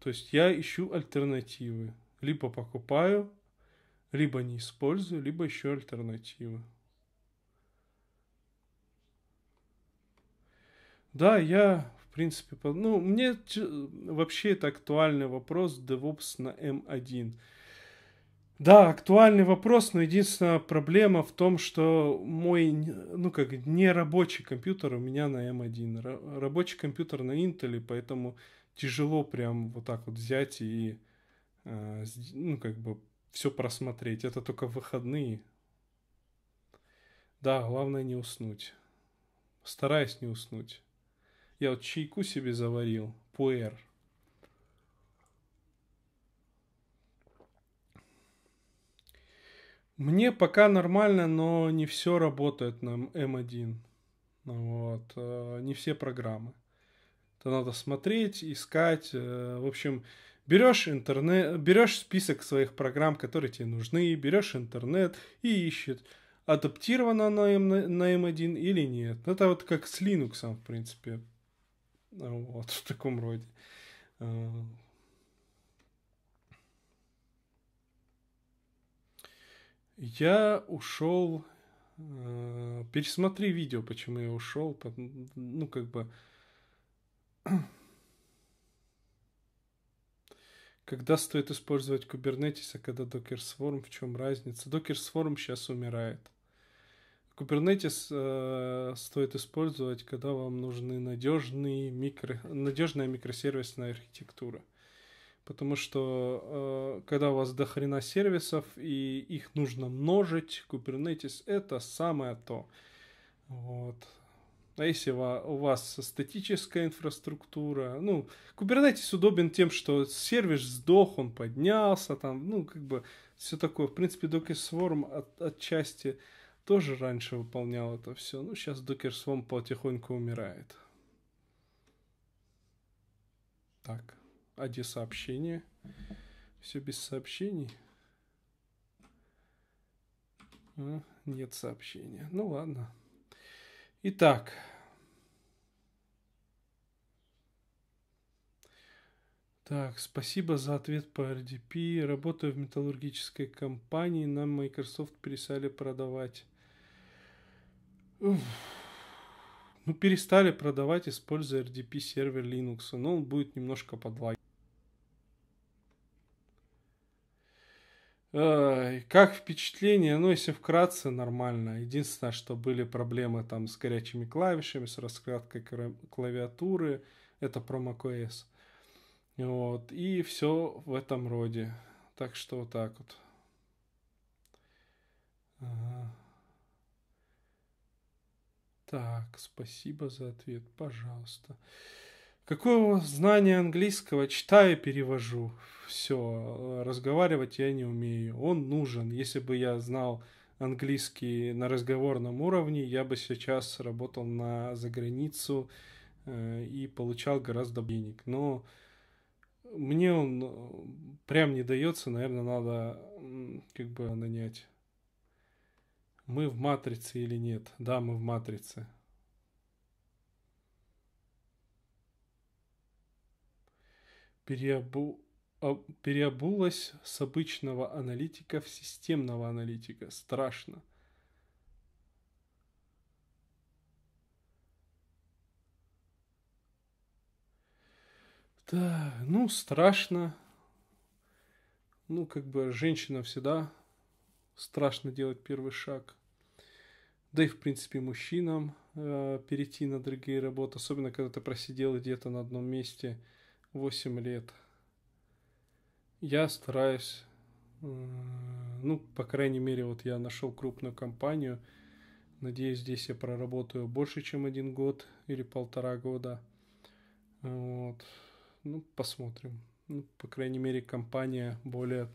То есть я ищу альтернативы. Либо покупаю, либо не использую, либо еще альтернативы. Да, я, в принципе, по... ну, мне вообще это актуальный вопрос DevOps на M1. Эм да, актуальный вопрос, но единственная проблема в том, что мой, ну как, не рабочий компьютер у меня на M1. Эм рабочий компьютер на Intel, поэтому тяжело прям вот так вот взять и, э, ну как бы, все просмотреть. Это только выходные. Да, главное не уснуть. Стараюсь не уснуть. Я вот чайку себе заварил, пуэр. Мне пока нормально, но не все работает на М1. Вот. Э, не все программы. Это надо смотреть, искать. Э, в общем, Берешь, интернет, берешь список своих программ, которые тебе нужны, берешь интернет и ищет, адаптировано на, M, на M1 или нет. Это вот как с Linux, в принципе. Вот, в таком роде. А. Я ушел... А, пересмотри видео, почему я ушел. Ну, как бы... Когда стоит использовать Kubernetes, а когда Docker Swarm, в чем разница? Docker Swarm сейчас умирает. Kubernetes э, стоит использовать, когда вам нужны надежные микро, надежная микросервисная архитектура. Потому что э, когда у вас дохрена сервисов и их нужно множить, Kubernetes это самое то. Вот. Ну, а если у вас статическая инфраструктура, ну, Kubernetes удобен тем, что сервис сдох, он поднялся, там, ну, как бы все такое. В принципе, Docker Swarm от, отчасти тоже раньше выполнял это все. Ну, сейчас Docker Swarm потихоньку умирает. Так, а где сообщение? Все без сообщений. Нет сообщения. Ну ладно. Итак, Так, спасибо за ответ по RDP. Работаю в металлургической компании, нам Microsoft перестали продавать. Уф. Ну, перестали продавать, используя RDP сервер Linux, но он будет немножко подлагивать. Как впечатление? Ну, если вкратце, нормально. Единственное, что были проблемы там с горячими клавишами, с раскладкой клавиатуры, это Chrome OS. Вот, и все в этом роде. Так что вот так вот. Так, спасибо за ответ, пожалуйста. Какое у вас знание английского? Читаю, перевожу. Все, разговаривать я не умею. Он нужен. Если бы я знал английский на разговорном уровне, я бы сейчас работал на заграницу э, и получал гораздо денег. Но мне он э, прям не дается, наверное, надо как бы нанять. Мы в матрице или нет? Да, мы в матрице. Переобу... А, переобулась с обычного аналитика в системного аналитика. Страшно. Да, ну, страшно. Ну, как бы женщина всегда страшно делать первый шаг. Да и, в принципе, мужчинам э, перейти на другие работы, особенно когда ты просидел где-то на одном месте 8 лет. Я стараюсь, э, ну, по крайней мере, вот я нашел крупную компанию, надеюсь, здесь я проработаю больше, чем один год или полтора года. Вот. Ну, посмотрим. Ну, по крайней мере, компания более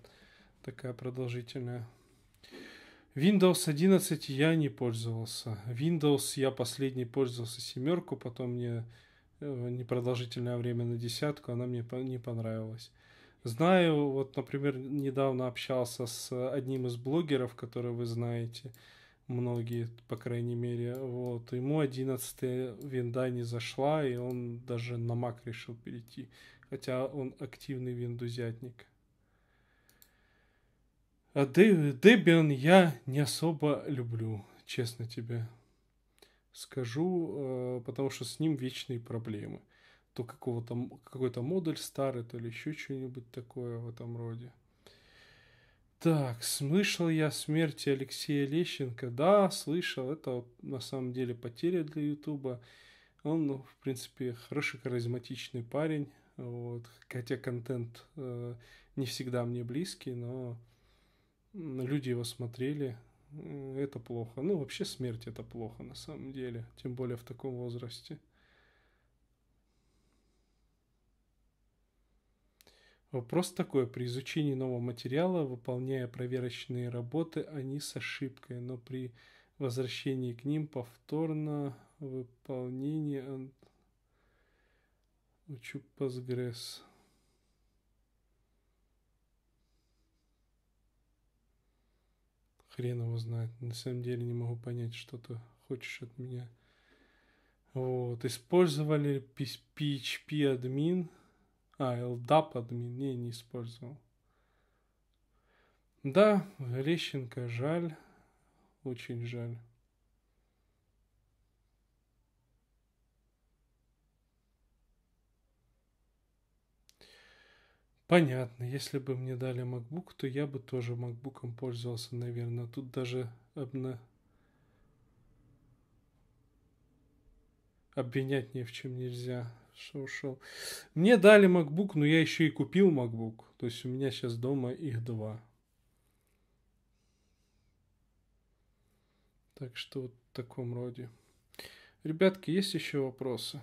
такая продолжительная. Windows 11 я не пользовался. Windows я последний пользовался семерку, потом мне э, непродолжительное время на десятку, она мне не понравилась. Знаю, вот, например, недавно общался с одним из блогеров, который вы знаете, многие, по крайней мере, вот. Ему 11 винда не зашла, и он даже на Mac решил перейти, хотя он активный виндузятник. А Debian я не особо люблю, честно тебе скажу, э, потому что с ним вечные проблемы. То какого-то какой-то модуль старый, то ли еще что-нибудь такое в этом роде. Так, слышал я о смерти Алексея Лещенко. Да, слышал. Это вот, на самом деле потеря для Ютуба. Он, ну, в принципе, хороший, харизматичный парень. Вот. Хотя контент э, не всегда мне близкий, но люди его смотрели. Э, это плохо. Ну, вообще смерть это плохо на самом деле. Тем более в таком возрасте. Вопрос такой. А при изучении нового материала, выполняя проверочные работы, они с ошибкой, но при возвращении к ним повторно выполнение учу Postgres. Хрен его знает. На самом деле не могу понять, что ты хочешь от меня. Вот. Использовали PHP админ а, LDAP админ, не, не использовал. Да, Рещенко жаль, очень жаль. Понятно, если бы мне дали MacBook, то я бы тоже MacBook пользовался, наверное. Тут даже обна... обвинять ни в чем нельзя шоу-шоу. Мне дали MacBook, но я еще и купил MacBook. То есть у меня сейчас дома их два. Так что вот в таком роде. Ребятки, есть еще вопросы?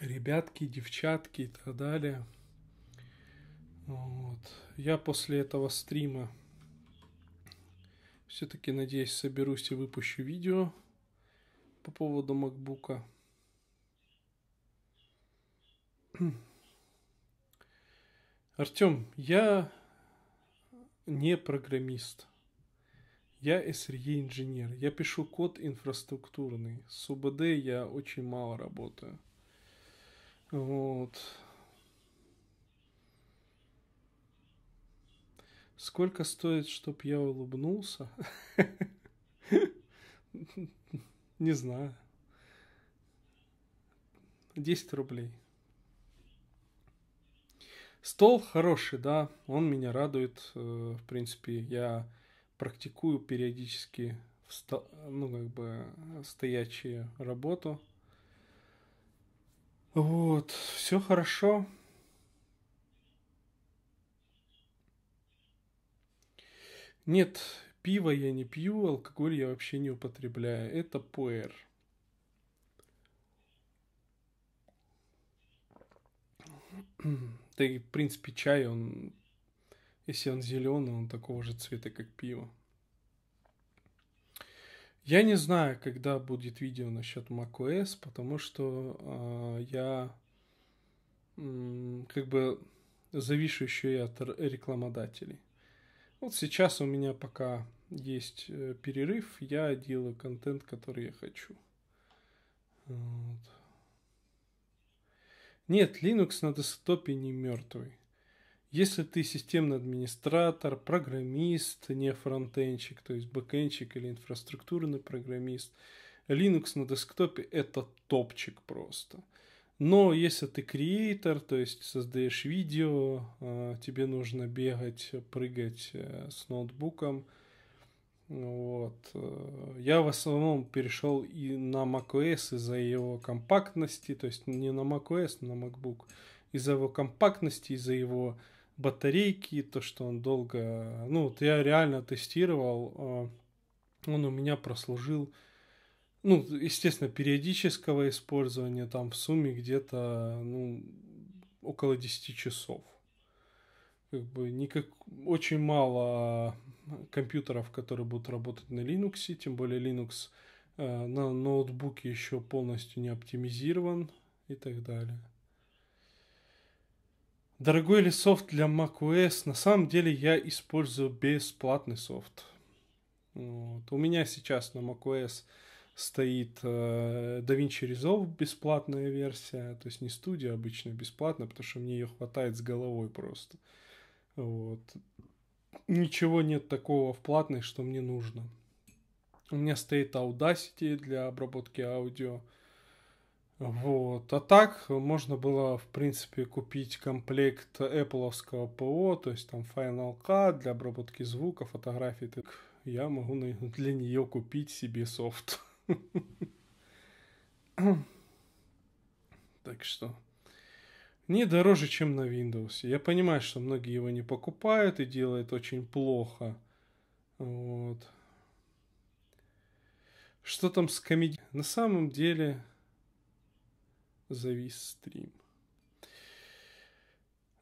Ребятки, девчатки и так далее. Вот. Я после этого стрима все-таки, надеюсь, соберусь и выпущу видео по поводу макбука. Артем, я не программист. Я SRE инженер. Я пишу код инфраструктурный. С УБД я очень мало работаю. Вот. Сколько стоит, чтоб я улыбнулся? Не знаю. 10 рублей. Стол хороший, да, он меня радует, э, в принципе, я практикую периодически сто... ну, как бы стоячую работу. Вот, все хорошо. Нет, пива я не пью, алкоголь я вообще не употребляю. Это пуэр. Да и, в принципе, чай, он, если он зеленый, он такого же цвета, как пиво. Я не знаю, когда будет видео насчет macOS, потому что э, я э, как бы завишу еще и от рекламодателей. Вот сейчас у меня пока есть э, перерыв, я делаю контент, который я хочу. Вот. Нет, Linux на десктопе не мертвый. Если ты системный администратор, программист, не фронтенчик, то есть бэкенчик или инфраструктурный программист, Linux на десктопе это топчик просто. Но если ты креатор, то есть создаешь видео, э, тебе нужно бегать, прыгать э, с ноутбуком. Вот. Э, я в основном перешел и на macOS из-за его компактности, то есть не на macOS, но на MacBook, из-за его компактности, из-за его батарейки, то, что он долго... Ну, вот я реально тестировал, он у меня прослужил ну, естественно, периодического использования там в сумме где-то, ну, около 10 часов. Как бы никак... очень мало э, компьютеров, которые будут работать на Linux, тем более Linux э, на ноутбуке еще полностью не оптимизирован и так далее. Дорогой ли софт для macOS? На самом деле я использую бесплатный софт. Вот. У меня сейчас на macOS стоит э, DaVinci Resolve бесплатная версия, то есть не студия обычно бесплатно, потому что мне ее хватает с головой просто. Вот. Ничего нет такого в платной, что мне нужно. У меня стоит Audacity для обработки аудио. Вот. А так можно было, в принципе, купить комплект Apple ПО, то есть там Final Cut для обработки звука, фотографий. Я могу для нее купить себе софт. Так что не дороже, чем на Windows. Я понимаю, что многие его не покупают и делают очень плохо. Вот. Что там с комедией? На самом деле завис стрим.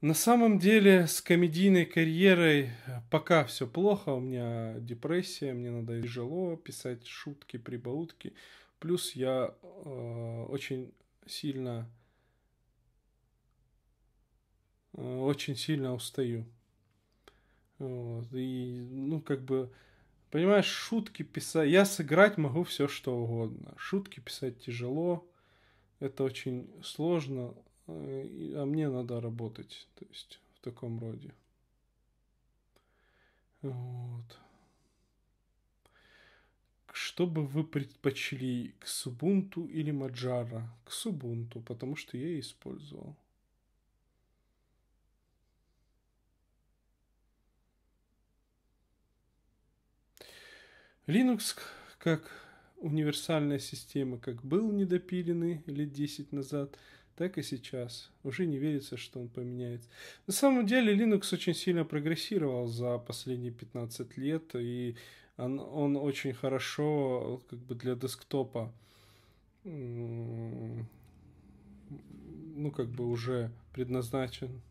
На самом деле с комедийной карьерой э, пока все плохо, у меня депрессия, мне надо тяжело писать шутки, прибаутки. Плюс я э, очень сильно, э, очень сильно устаю. Вот. И, ну, как бы, понимаешь, шутки писать... Я сыграть могу все, что угодно. Шутки писать тяжело, это очень сложно, Э, а мне надо работать, то есть в таком роде. Вот. Что бы вы предпочли, к Субунту или Маджара? К Субунту, потому что я использовал. Linux как универсальная система, как был недопиленный лет 10 назад – так и сейчас. Уже не верится, что он поменяется. На самом деле Linux очень сильно прогрессировал за последние 15 лет, и он, он очень хорошо как бы для десктопа ну как бы уже предназначен.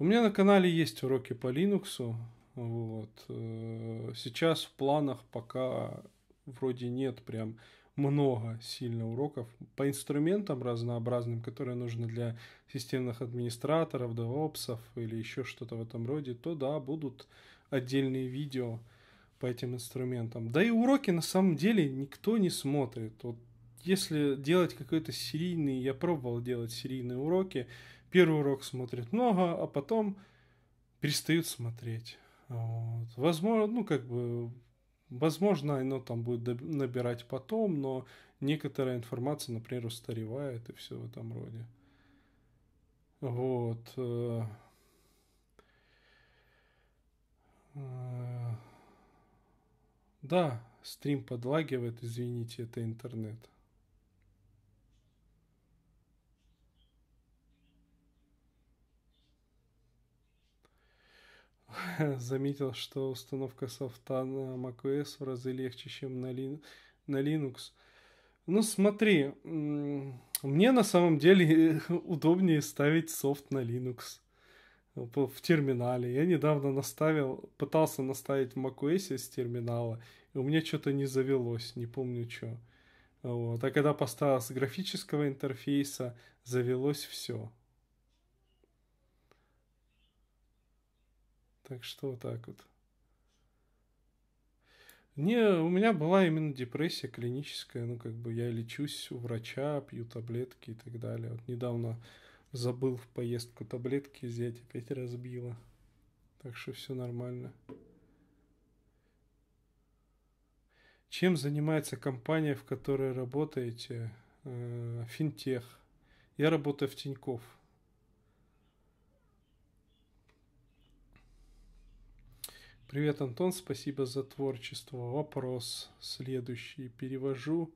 У меня на канале есть уроки по Linux. Вот. Э, сейчас в планах пока вроде нет прям много сильно уроков по инструментам разнообразным, которые нужны для системных администраторов, DevOps или еще что-то в этом роде, то да, будут отдельные видео по этим инструментам. Да и уроки на самом деле никто не смотрит. Вот если делать какой-то серийный, я пробовал делать серийные уроки, первый урок смотрит много, а потом перестают смотреть. Вот. Возможно, ну как бы Возможно, оно там будет набирать потом, но некоторая информация, например, устаревает и все в этом роде. Вот. Э, э, да, стрим подлагивает, извините, это интернет. заметил, что установка софта на macOS в разы легче, чем на, лин... на Linux. Ну смотри, мне на самом деле удобнее ставить софт на Linux в терминале. Я недавно наставил, пытался наставить macOS с терминала, и у меня что-то не завелось, не помню что. Вот. А когда поставил с графического интерфейса, завелось все. Так что вот так вот. Не, у меня была именно депрессия клиническая, ну как бы я лечусь у врача, пью таблетки и так далее. Вот недавно забыл в поездку таблетки взять, опять разбила. Так что все нормально. Чем занимается компания, в которой работаете? Э, финтех. Я работаю в Тинькофф. Привет, Антон, спасибо за творчество. Вопрос следующий. Перевожу,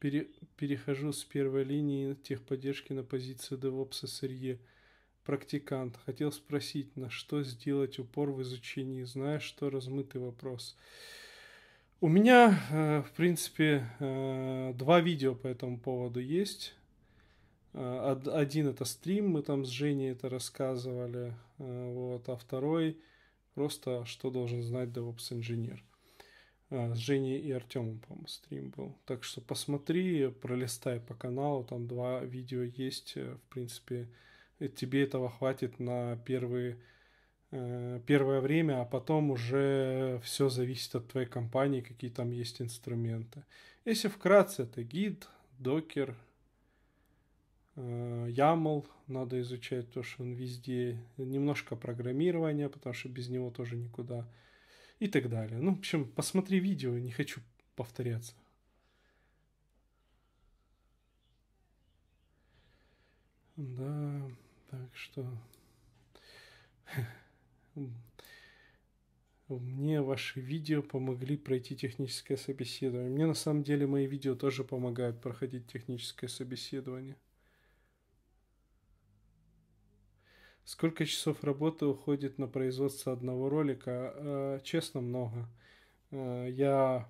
пере, перехожу с первой линии техподдержки на позицию DevOps SRE. Практикант. Хотел спросить, на что сделать упор в изучении, зная, что размытый вопрос. У меня, э, в принципе, э, два видео по этому поводу есть. Э, один это стрим, мы там с Женей это рассказывали, вот, а второй – Просто что должен знать DevOps инженер. А, с Женей и Артемом, по-моему, стрим был. Так что посмотри, пролистай по каналу, там два видео есть, э, в принципе, э, тебе этого хватит на первые э, первое время, а потом уже все зависит от твоей компании, какие там есть инструменты. Если вкратце, это гид, докер, Э, YAML надо изучать, то, что он везде. Немножко программирования, потому что без него тоже никуда. И так далее. Ну, в общем, посмотри видео, не хочу повторяться. Да, так что... Мне ваши видео помогли пройти техническое собеседование. Мне на самом деле мои видео тоже помогают проходить техническое собеседование. Сколько часов работы уходит на производство одного ролика? Э, честно, много. Э, я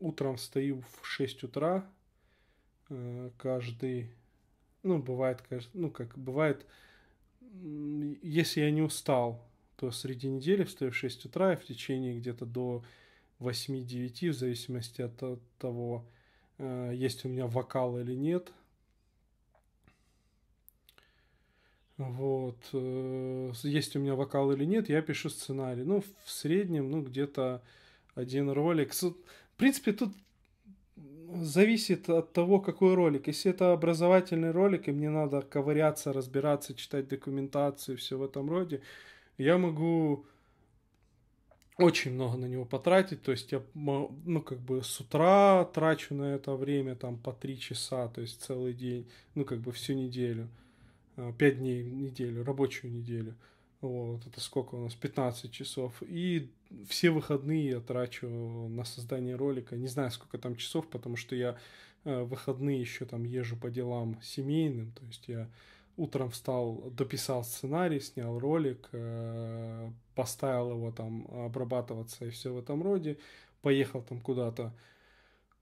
утром встаю в 6 утра э, каждый... Ну, бывает, ну, как бывает, если я не устал, то среди недели встаю в 6 утра и в течение где-то до 8-9, в зависимости от того, есть у меня вокал или нет – Вот. Э, есть у меня вокал или нет, я пишу сценарий. Ну, в среднем, ну, где-то один ролик. В принципе, тут зависит от того, какой ролик. Если это образовательный ролик, и мне надо ковыряться, разбираться, читать документацию, все в этом роде, я могу очень много на него потратить, то есть я, ну, как бы с утра трачу на это время, там, по три часа, то есть целый день, ну, как бы всю неделю. 5 э, дней в неделю, рабочую неделю. Вот, это сколько у нас? 15 часов. И все выходные я трачу на создание ролика. Не знаю, сколько там часов, потому что я э, выходные еще там езжу по делам семейным. То есть я утром встал, дописал сценарий, снял ролик, э, поставил его там обрабатываться и все в этом роде. Поехал там куда-то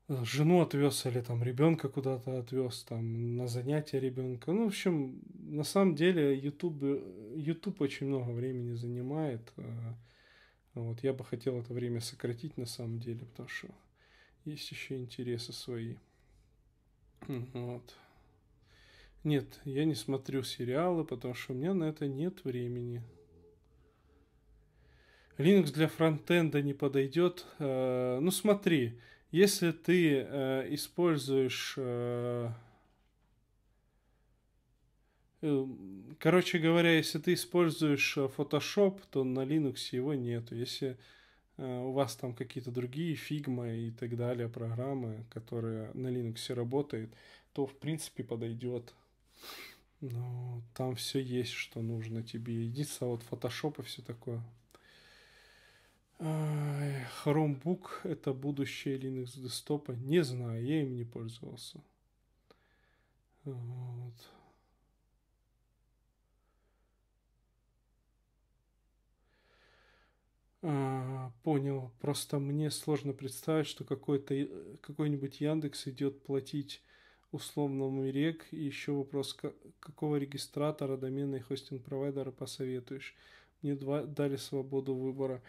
Э, жену отвез или там ребенка куда-то отвез, там на занятия ребенка. Ну, в общем, на самом деле YouTube, YouTube э, очень много времени занимает. Э, вот я бы хотел это время сократить на самом деле, потому что есть еще интересы свои. Вот. Нет, я не смотрю сериалы, потому что у меня на это нет времени. Linux для фронтенда не подойдет. Ну смотри, если ты э, используешь... Э, эм, Короче говоря, если ты используешь э, Photoshop, то на Linux его нету. Если э, у вас там какие-то другие фигмы и так далее программы, которые на Linux работают, то в принципе подойдет. Но там все есть, что нужно тебе. Единственное, вот Photoshop и все такое. Chromebook — это будущее Linux десктопа. Не знаю, я им не пользовался. Вот. А, понял. Просто мне сложно представить, что какой-то какой-нибудь Яндекс идет платить условному рек. И еще вопрос, какого регистратора, домена и хостинг-провайдера посоветуешь? Мне два, дали свободу выбора.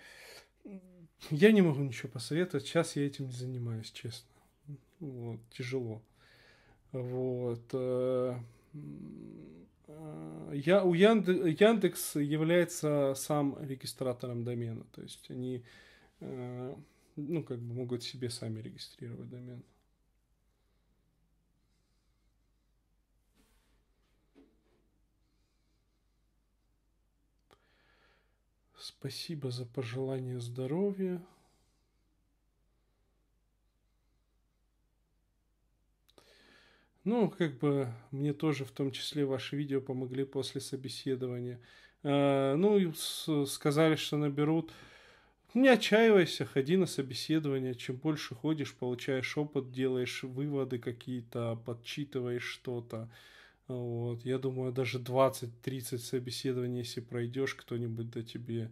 Я не могу ничего посоветовать. Сейчас я этим не занимаюсь, честно. Вот, тяжело. Вот. Э, э, я, у Янде, Яндекс является сам регистратором домена. То есть они э, ну, как бы могут себе сами регистрировать домен. Спасибо за пожелание здоровья. Ну, как бы мне тоже в том числе ваши видео помогли после собеседования. А, ну, сказали, что наберут. Не отчаивайся, ходи на собеседование. Чем больше ходишь, получаешь опыт, делаешь выводы какие-то, подсчитываешь что-то. Вот. Я думаю, даже 20-30 собеседований, если пройдешь, кто-нибудь да тебе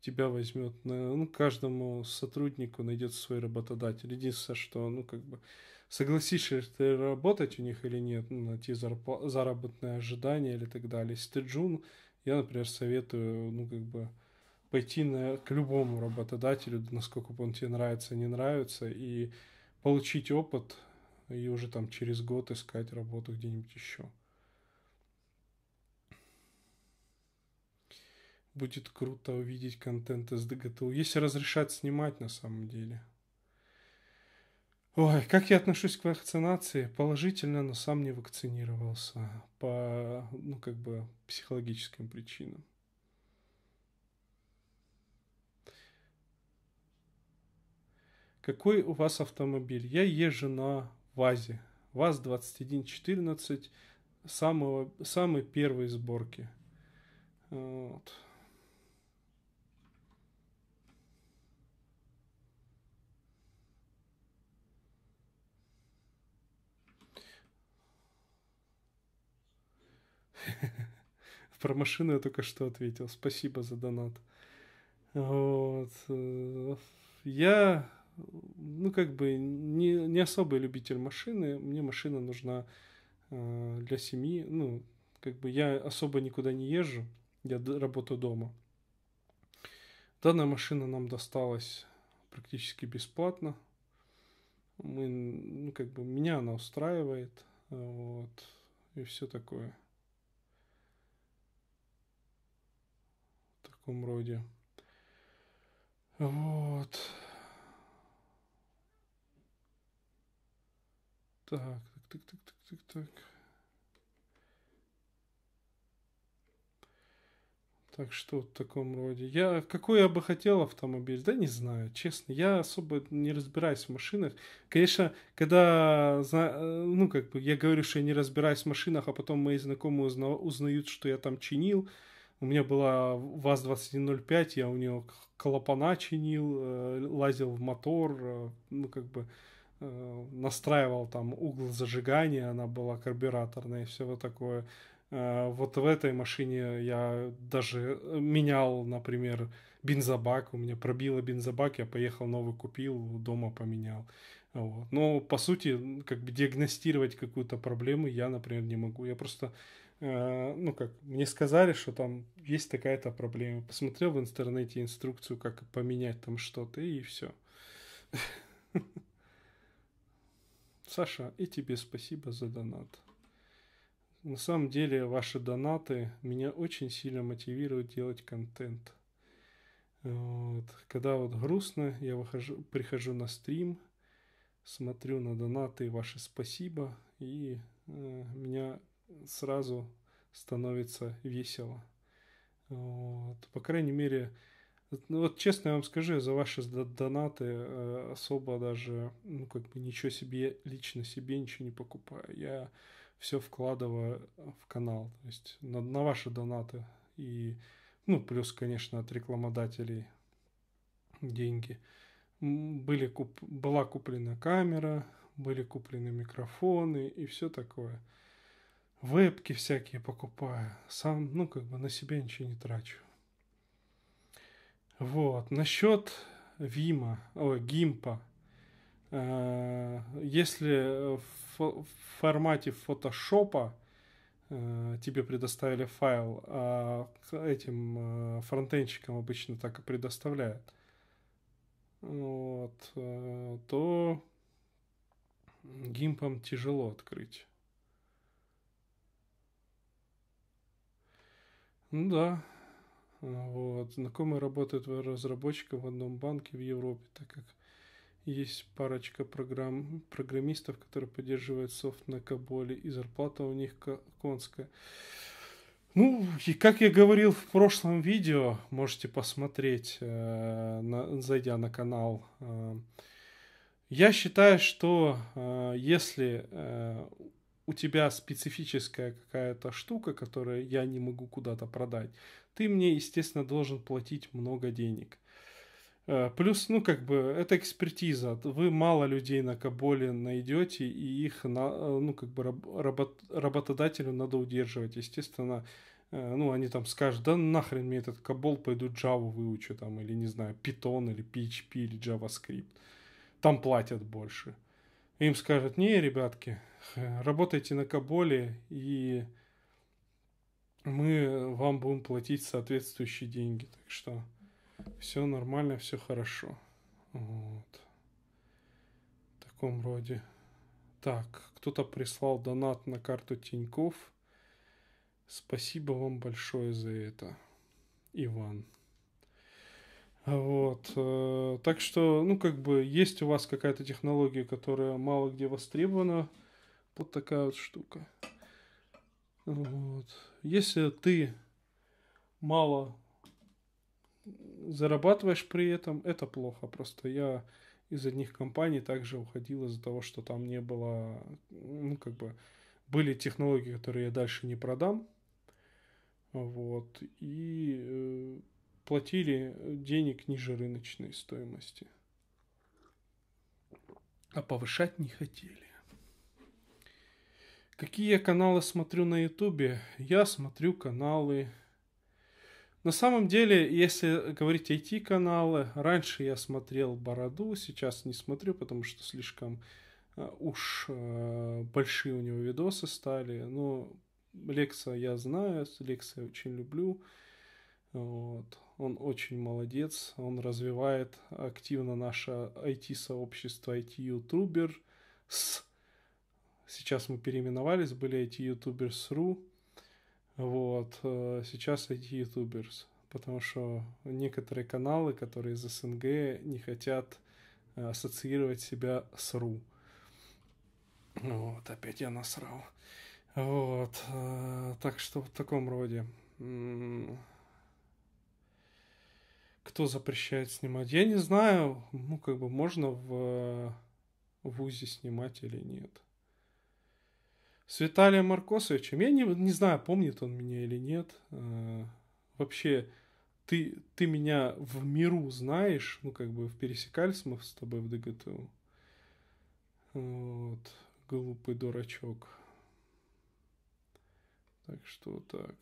тебя возьмет. Ну, каждому сотруднику найдется свой работодатель. Единственное, что, ну, как бы, согласишься ты работать у них или нет, ну, на те зарп... заработные ожидания или так далее. Если ты джун, я, например, советую, ну, как бы, пойти на, к любому работодателю, насколько он тебе нравится, не нравится, и получить опыт, и уже там через год искать работу где-нибудь еще. будет круто увидеть контент из ДГТУ, если разрешат снимать на самом деле. Ой, как я отношусь к вакцинации? Положительно, но сам не вакцинировался по, ну, как бы, психологическим причинам. Какой у вас автомобиль? Я езжу на ВАЗе. ВАЗ 2114, самого, самой первой сборки. Вот. Про машину я только что ответил. Спасибо за донат. Вот. Э, я, ну, как бы не, не особый любитель машины. Мне машина нужна э, для семьи. Ну, как бы я особо никуда не езжу. Я работаю дома. Данная машина нам досталась практически бесплатно. Мы, ну, как бы меня она устраивает. Вот. И все такое. таком роде. Вот. Так, так, так, так, так, так, так. Так что в таком роде. Я какой я бы хотел автомобиль? Да не знаю, честно. Я особо не разбираюсь в машинах. Конечно, когда э, ну как бы я говорю, что я не разбираюсь в машинах, а потом мои знакомые узнают, что я там чинил, у меня была ВАЗ-2105, я у нее клапана чинил, э, лазил в мотор, э, ну, как бы э, настраивал там угол зажигания, она была карбюраторная и все вот такое. Вот в этой машине я даже менял, например, бензобак, у меня пробило бензобак, я поехал новый купил, дома поменял. Вот. Но по сути, как бы диагностировать какую-то проблему я, например, не могу. Я просто Э, ну как, мне сказали, что там есть такая-то проблема. Посмотрел в интернете инструкцию, как поменять там что-то, и все. Саша, и тебе спасибо за донат. На самом деле, ваши донаты меня очень сильно мотивируют делать контент. Вот. Когда вот грустно, я выхожу, прихожу на стрим, смотрю на донаты, ваши спасибо, и э, меня сразу становится весело. Вот. По крайней мере, ну, вот честно я вам скажу, за ваши донаты э, особо даже, ну, как бы ничего себе, лично себе ничего не покупаю. Я все вкладываю в канал, то есть на, на ваши донаты. И, ну, плюс, конечно, от рекламодателей деньги. Были куп... Была куплена камера, были куплены микрофоны и все такое вебки всякие покупаю. Сам, ну, как бы на себя ничего не трачу. Вот. Насчет Вима, о, Гимпа. Э, если в формате фотошопа э, тебе предоставили файл, а этим э, фронтенщикам обычно так и предоставляют, вот, то гимпом тяжело открыть. Ну да. Вот. Знакомый работает разработчиком в одном банке в Европе, так как есть парочка программ, программистов, которые поддерживают софт на Каболе, и зарплата у них конская. Ну, и как я говорил в прошлом видео, можете посмотреть, э, на, зайдя на канал. Э, я считаю, что э, если э, у тебя специфическая какая-то штука, которую я не могу куда-то продать, ты мне, естественно, должен платить много денег. Э, плюс, ну, как бы, это экспертиза. Вы мало людей на Каболе найдете, и их, э, ну, как бы, работодателю надо удерживать. Естественно, э, ну, они там скажут, да нахрен мне этот Кабол, пойду Java выучу, там, или, не знаю, Python, или PHP, или JavaScript. Там платят больше. Им скажут, не, ребятки, Э, работайте на Каболе, и мы вам будем платить соответствующие деньги. Так что все нормально, все хорошо. Вот. В таком роде. Так, кто-то прислал донат на карту Тиньков. Спасибо вам большое за это, Иван. Вот. Э, так что, ну, как бы, есть у вас какая-то технология, которая мало где востребована, вот такая вот штука. Вот. Если ты мало зарабатываешь при этом, это плохо. Просто я из одних компаний также уходил из-за того, что там не было, ну, как бы, были технологии, которые я дальше не продам. Вот. И э, платили денег ниже рыночной стоимости. А повышать не хотели. Какие я каналы смотрю на ютубе? Я смотрю каналы... На самом деле, если говорить IT-каналы, раньше я смотрел Бороду, сейчас не смотрю, потому что слишком э, уж э, большие у него видосы стали. Но Лекса я знаю, Лекса я очень люблю. Вот. Он очень молодец, он развивает активно наше IT-сообщество, IT-ютубер с Сейчас мы переименовались, были эти youtubers.ru, вот, э, сейчас эти youtubers, потому что некоторые каналы, которые из СНГ, не хотят э, ассоциировать себя с РУ. Вот, опять я насрал. Вот, э, так что в таком роде. Кто запрещает снимать? Я не знаю, ну, как бы можно в ВУЗе снимать или нет. С Виталием Маркосовичем, я не, не знаю, помнит он меня или нет. Э, вообще, ты, ты меня в миру знаешь, ну, как бы пересекались мы с тобой в ДГТУ. Вот, глупый дурачок. Так что так.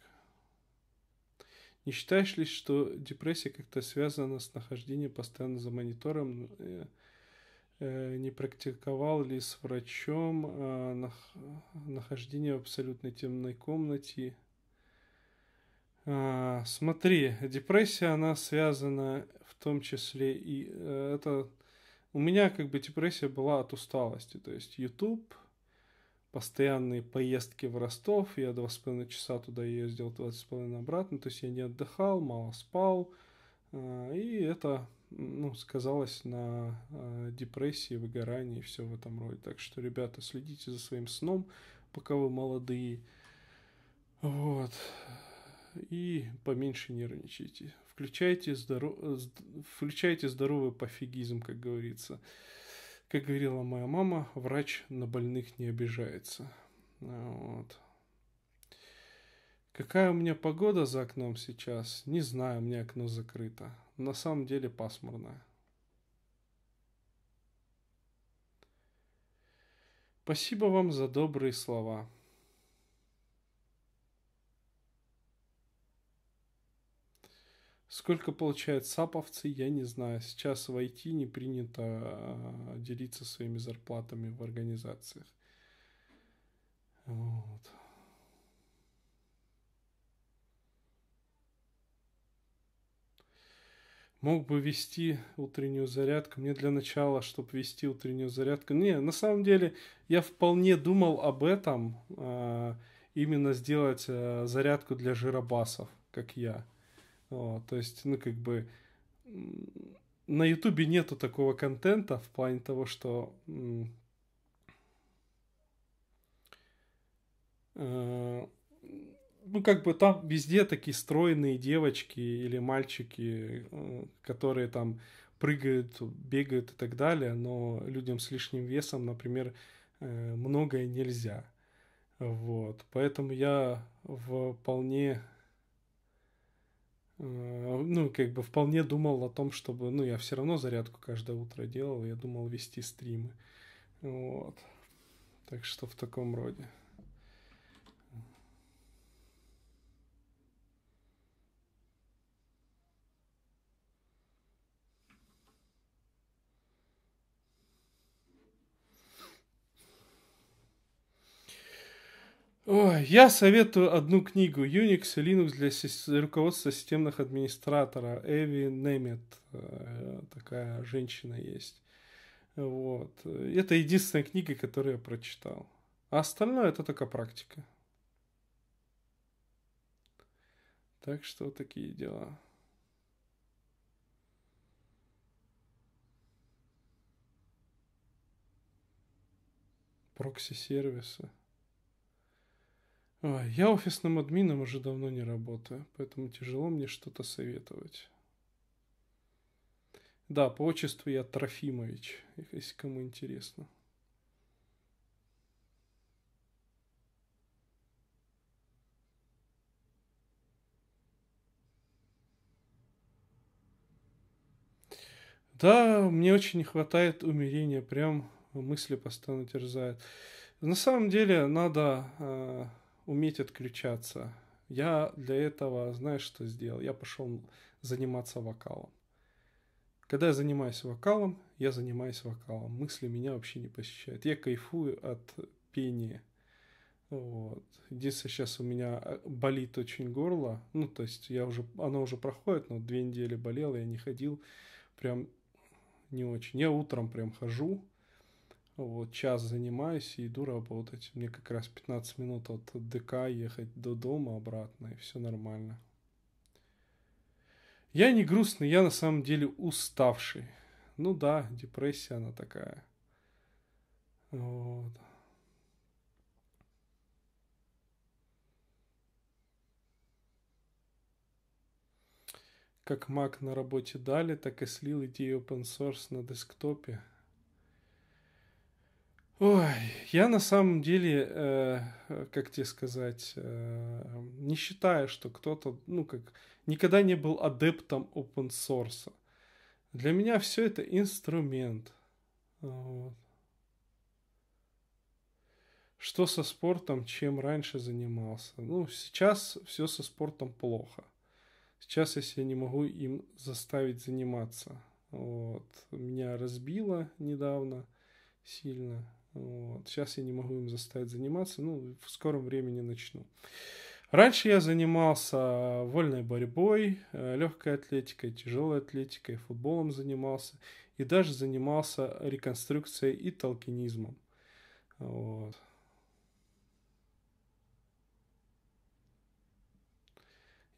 Не считаешь ли, что депрессия как-то связана с нахождением постоянно за монитором э, Э, не практиковал ли с врачом э, нахождение в абсолютно темной комнате. А, смотри, депрессия, она связана в том числе и э, это... У меня как бы депрессия была от усталости, то есть YouTube, постоянные поездки в Ростов, я два с половиной часа туда ездил, два с половиной обратно, то есть я не отдыхал, мало спал, и это ну, сказалось на э, депрессии, выгорании и все в этом роде. Так что, ребята, следите за своим сном, пока вы молодые. Вот. И поменьше нервничайте. Включайте, здоров... Э, включайте здоровый пофигизм, как говорится. Как говорила моя мама, врач на больных не обижается. Вот. Какая у меня погода за окном сейчас? Не знаю, у меня окно закрыто на самом деле пасмурная. Спасибо вам за добрые слова. Сколько получают саповцы, я не знаю. Сейчас в IT не принято э, делиться своими зарплатами в организациях. Вот. мог бы вести утреннюю зарядку. Мне для начала, чтобы вести утреннюю зарядку. Не, на самом деле я вполне думал об этом, а, именно сделать э, зарядку для жиробасов, как я. то есть, ну как бы на Ютубе нету такого контента в плане того, что э, ну, как бы там везде такие стройные девочки или мальчики, э, которые там прыгают, бегают и так далее, но людям с лишним весом, например, э, многое нельзя. Вот, поэтому я вполне, э, ну, как бы вполне думал о том, чтобы, ну, я все равно зарядку каждое утро делал, я думал вести стримы. Вот, так что в таком роде. Ой, я советую одну книгу Unix и Linux для, руководства системных администратора. Эви Немет, э, такая женщина есть. Вот. Это единственная книга, которую я прочитал. А остальное это только практика. Так что такие дела. Прокси-сервисы. А, я офисным админом уже давно не работаю, поэтому тяжело мне что-то советовать. Да, по отчеству я Трофимович, если кому интересно. Да, мне очень не хватает умерения, прям мысли постоянно терзают. На самом деле надо а, уметь отключаться. Я для этого, знаешь, что сделал? Я пошел заниматься вокалом. Когда я занимаюсь вокалом, я занимаюсь вокалом. Мысли меня вообще не посещают. Я кайфую от пения. Вот. Единственное, сейчас у меня э, болит очень горло. Ну, то есть я уже, оно уже проходит, но две недели болело, я не ходил. Прям не очень. Я утром прям хожу, вот час занимаюсь и иду работать. Мне как раз 15 минут от ДК ехать до дома обратно, и все нормально. Я не грустный, я на самом деле уставший. Ну да, депрессия она такая. Вот. Как Mac на работе дали, так и слил идею open source на десктопе. Ой, я на самом деле, э, как тебе сказать, э, не считаю, что кто-то, ну как, никогда не был адептом open source. Для меня все это инструмент. Вот. Что со спортом, чем раньше занимался? Ну, сейчас все со спортом плохо. Сейчас я себя не могу им заставить заниматься. Вот. Меня разбило недавно сильно. Вот. Сейчас я не могу им заставить заниматься, ну, в скором времени начну. Раньше я занимался вольной борьбой, э, легкой атлетикой, тяжелой атлетикой, футболом занимался и даже занимался реконструкцией и толкинизмом. Вот.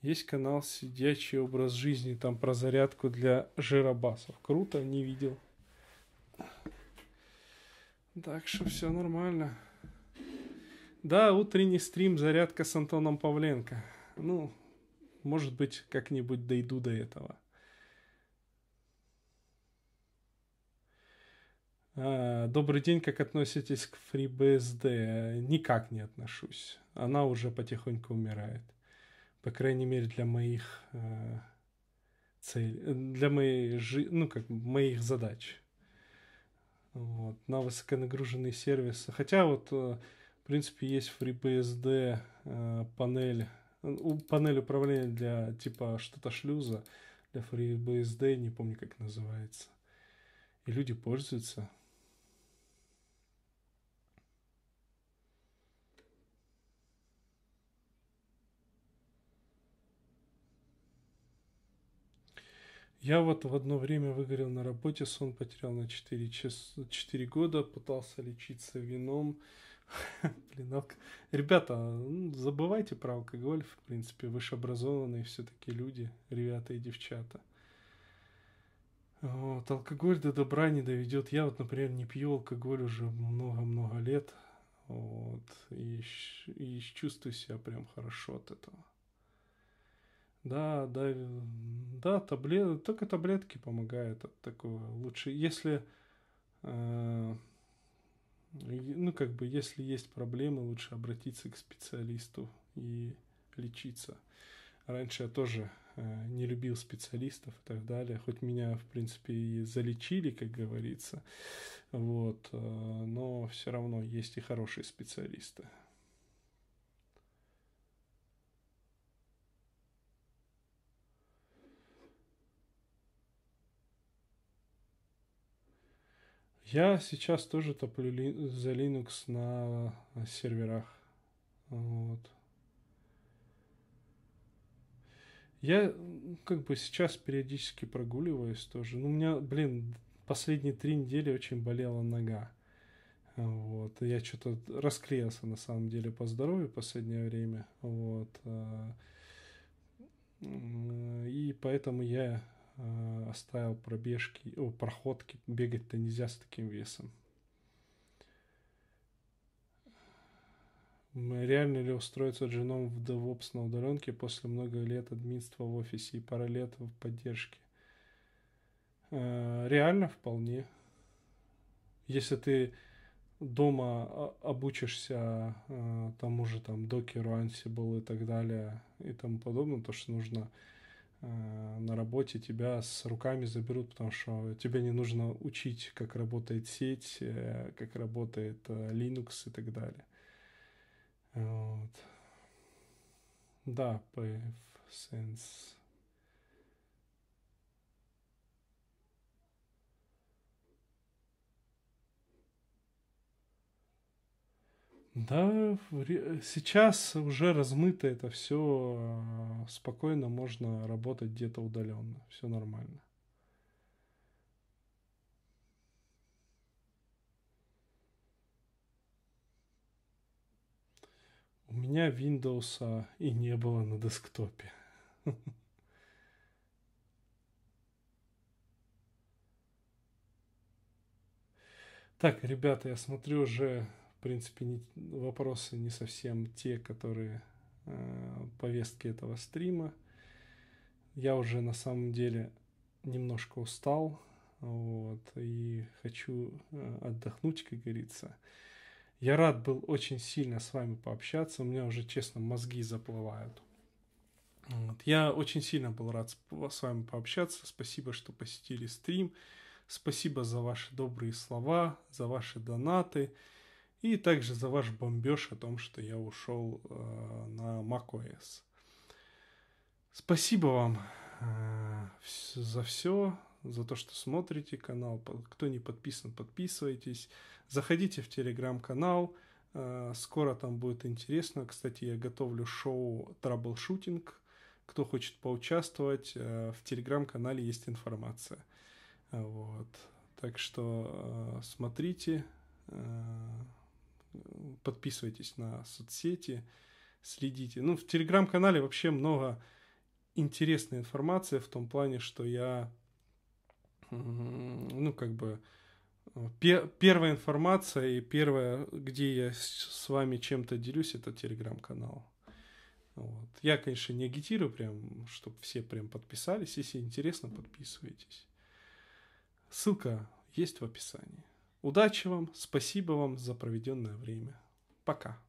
Есть канал «Сидячий образ жизни», там про зарядку для жиробасов. Круто, не видел. Так что все нормально. Да, утренний стрим, зарядка с Антоном Павленко. Ну, может быть, как-нибудь дойду до этого. А, добрый день, как относитесь к FreeBSD? Никак не отношусь. Она уже потихоньку умирает. По крайней мере, для моих э, целей, э, для моей, ну, как, моих задач вот, на высоконагруженные сервисы. Хотя вот, э, в принципе, есть FreeBSD э, панель, э, панель управления для типа что-то шлюза, для FreeBSD, не помню, как называется. И люди пользуются. Я вот в одно время выгорел на работе, сон потерял на 4, час, 4 года, пытался лечиться вином. Блин, алк... Ребята, ну, забывайте про алкоголь, в принципе, вышеобразованные все-таки люди, ребята и девчата. Вот, алкоголь до добра не доведет. Я вот, например, не пью алкоголь уже много-много лет. Вот, и, и чувствую себя прям хорошо от этого. Да, да, э, да, таблет, только таблетки помогают от такого. Лучше, если, э, ну как бы, если есть проблемы, лучше обратиться к специалисту и лечиться. Раньше я тоже э, не любил специалистов и так далее, хоть меня, в принципе, и залечили, как говорится, вот, э, но все равно есть и хорошие специалисты. Я сейчас тоже топлю ли, за Linux на э, серверах. Вот. Я как бы сейчас периодически прогуливаюсь тоже. Ну, у меня, блин, последние три недели очень болела нога. Вот. Я что-то расклеился на самом деле по здоровью в последнее время. Вот. Э, и поэтому я Э, оставил пробежки, о, проходки. Бегать-то нельзя с таким весом. Реально ли устроиться женом в DevOps на удаленке после много лет админства в офисе и пара лет в поддержке? Э, реально вполне. Если ты дома а, обучишься э, тому же там докеру, ансибл и так далее и тому подобное, то, что нужно Э, на работе тебя с руками заберут, потому что тебе не нужно учить, как работает сеть, э, как работает э, Linux и так далее. Вот. Да, PFSense. Да, сейчас уже размыто это все, а, спокойно можно работать где-то удаленно, все нормально. У меня Windows а и не было на десктопе. Так, ребята, я смотрю уже в принципе, не, вопросы не совсем те, которые э, повестки этого стрима. Я уже на самом деле немножко устал, вот, и хочу э, отдохнуть, как говорится. Я рад был очень сильно с вами пообщаться, у меня уже, честно, мозги заплывают. Вот. Я очень сильно был рад с вами пообщаться, спасибо, что посетили стрим, спасибо за ваши добрые слова, за ваши донаты и также за ваш бомбеж о том, что я ушел э, на macOS. Спасибо вам э, за все, за то, что смотрите канал. Кто не подписан, подписывайтесь. Заходите в телеграм-канал. Э, скоро там будет интересно. Кстати, я готовлю шоу «Траблшутинг». Кто хочет поучаствовать, э, в телеграм-канале есть информация. Вот. Так что э, смотрите. Э, подписывайтесь на соцсети, следите. Ну, в телеграм-канале вообще много интересной информации в том плане, что я, ну, как бы, первая информация и первое, где я с вами чем-то делюсь, это телеграм-канал. Вот. Я, конечно, не агитирую прям, чтобы все прям подписались. Если интересно, подписывайтесь. Ссылка есть в описании. Удачи вам, спасибо вам за проведенное время. Пока.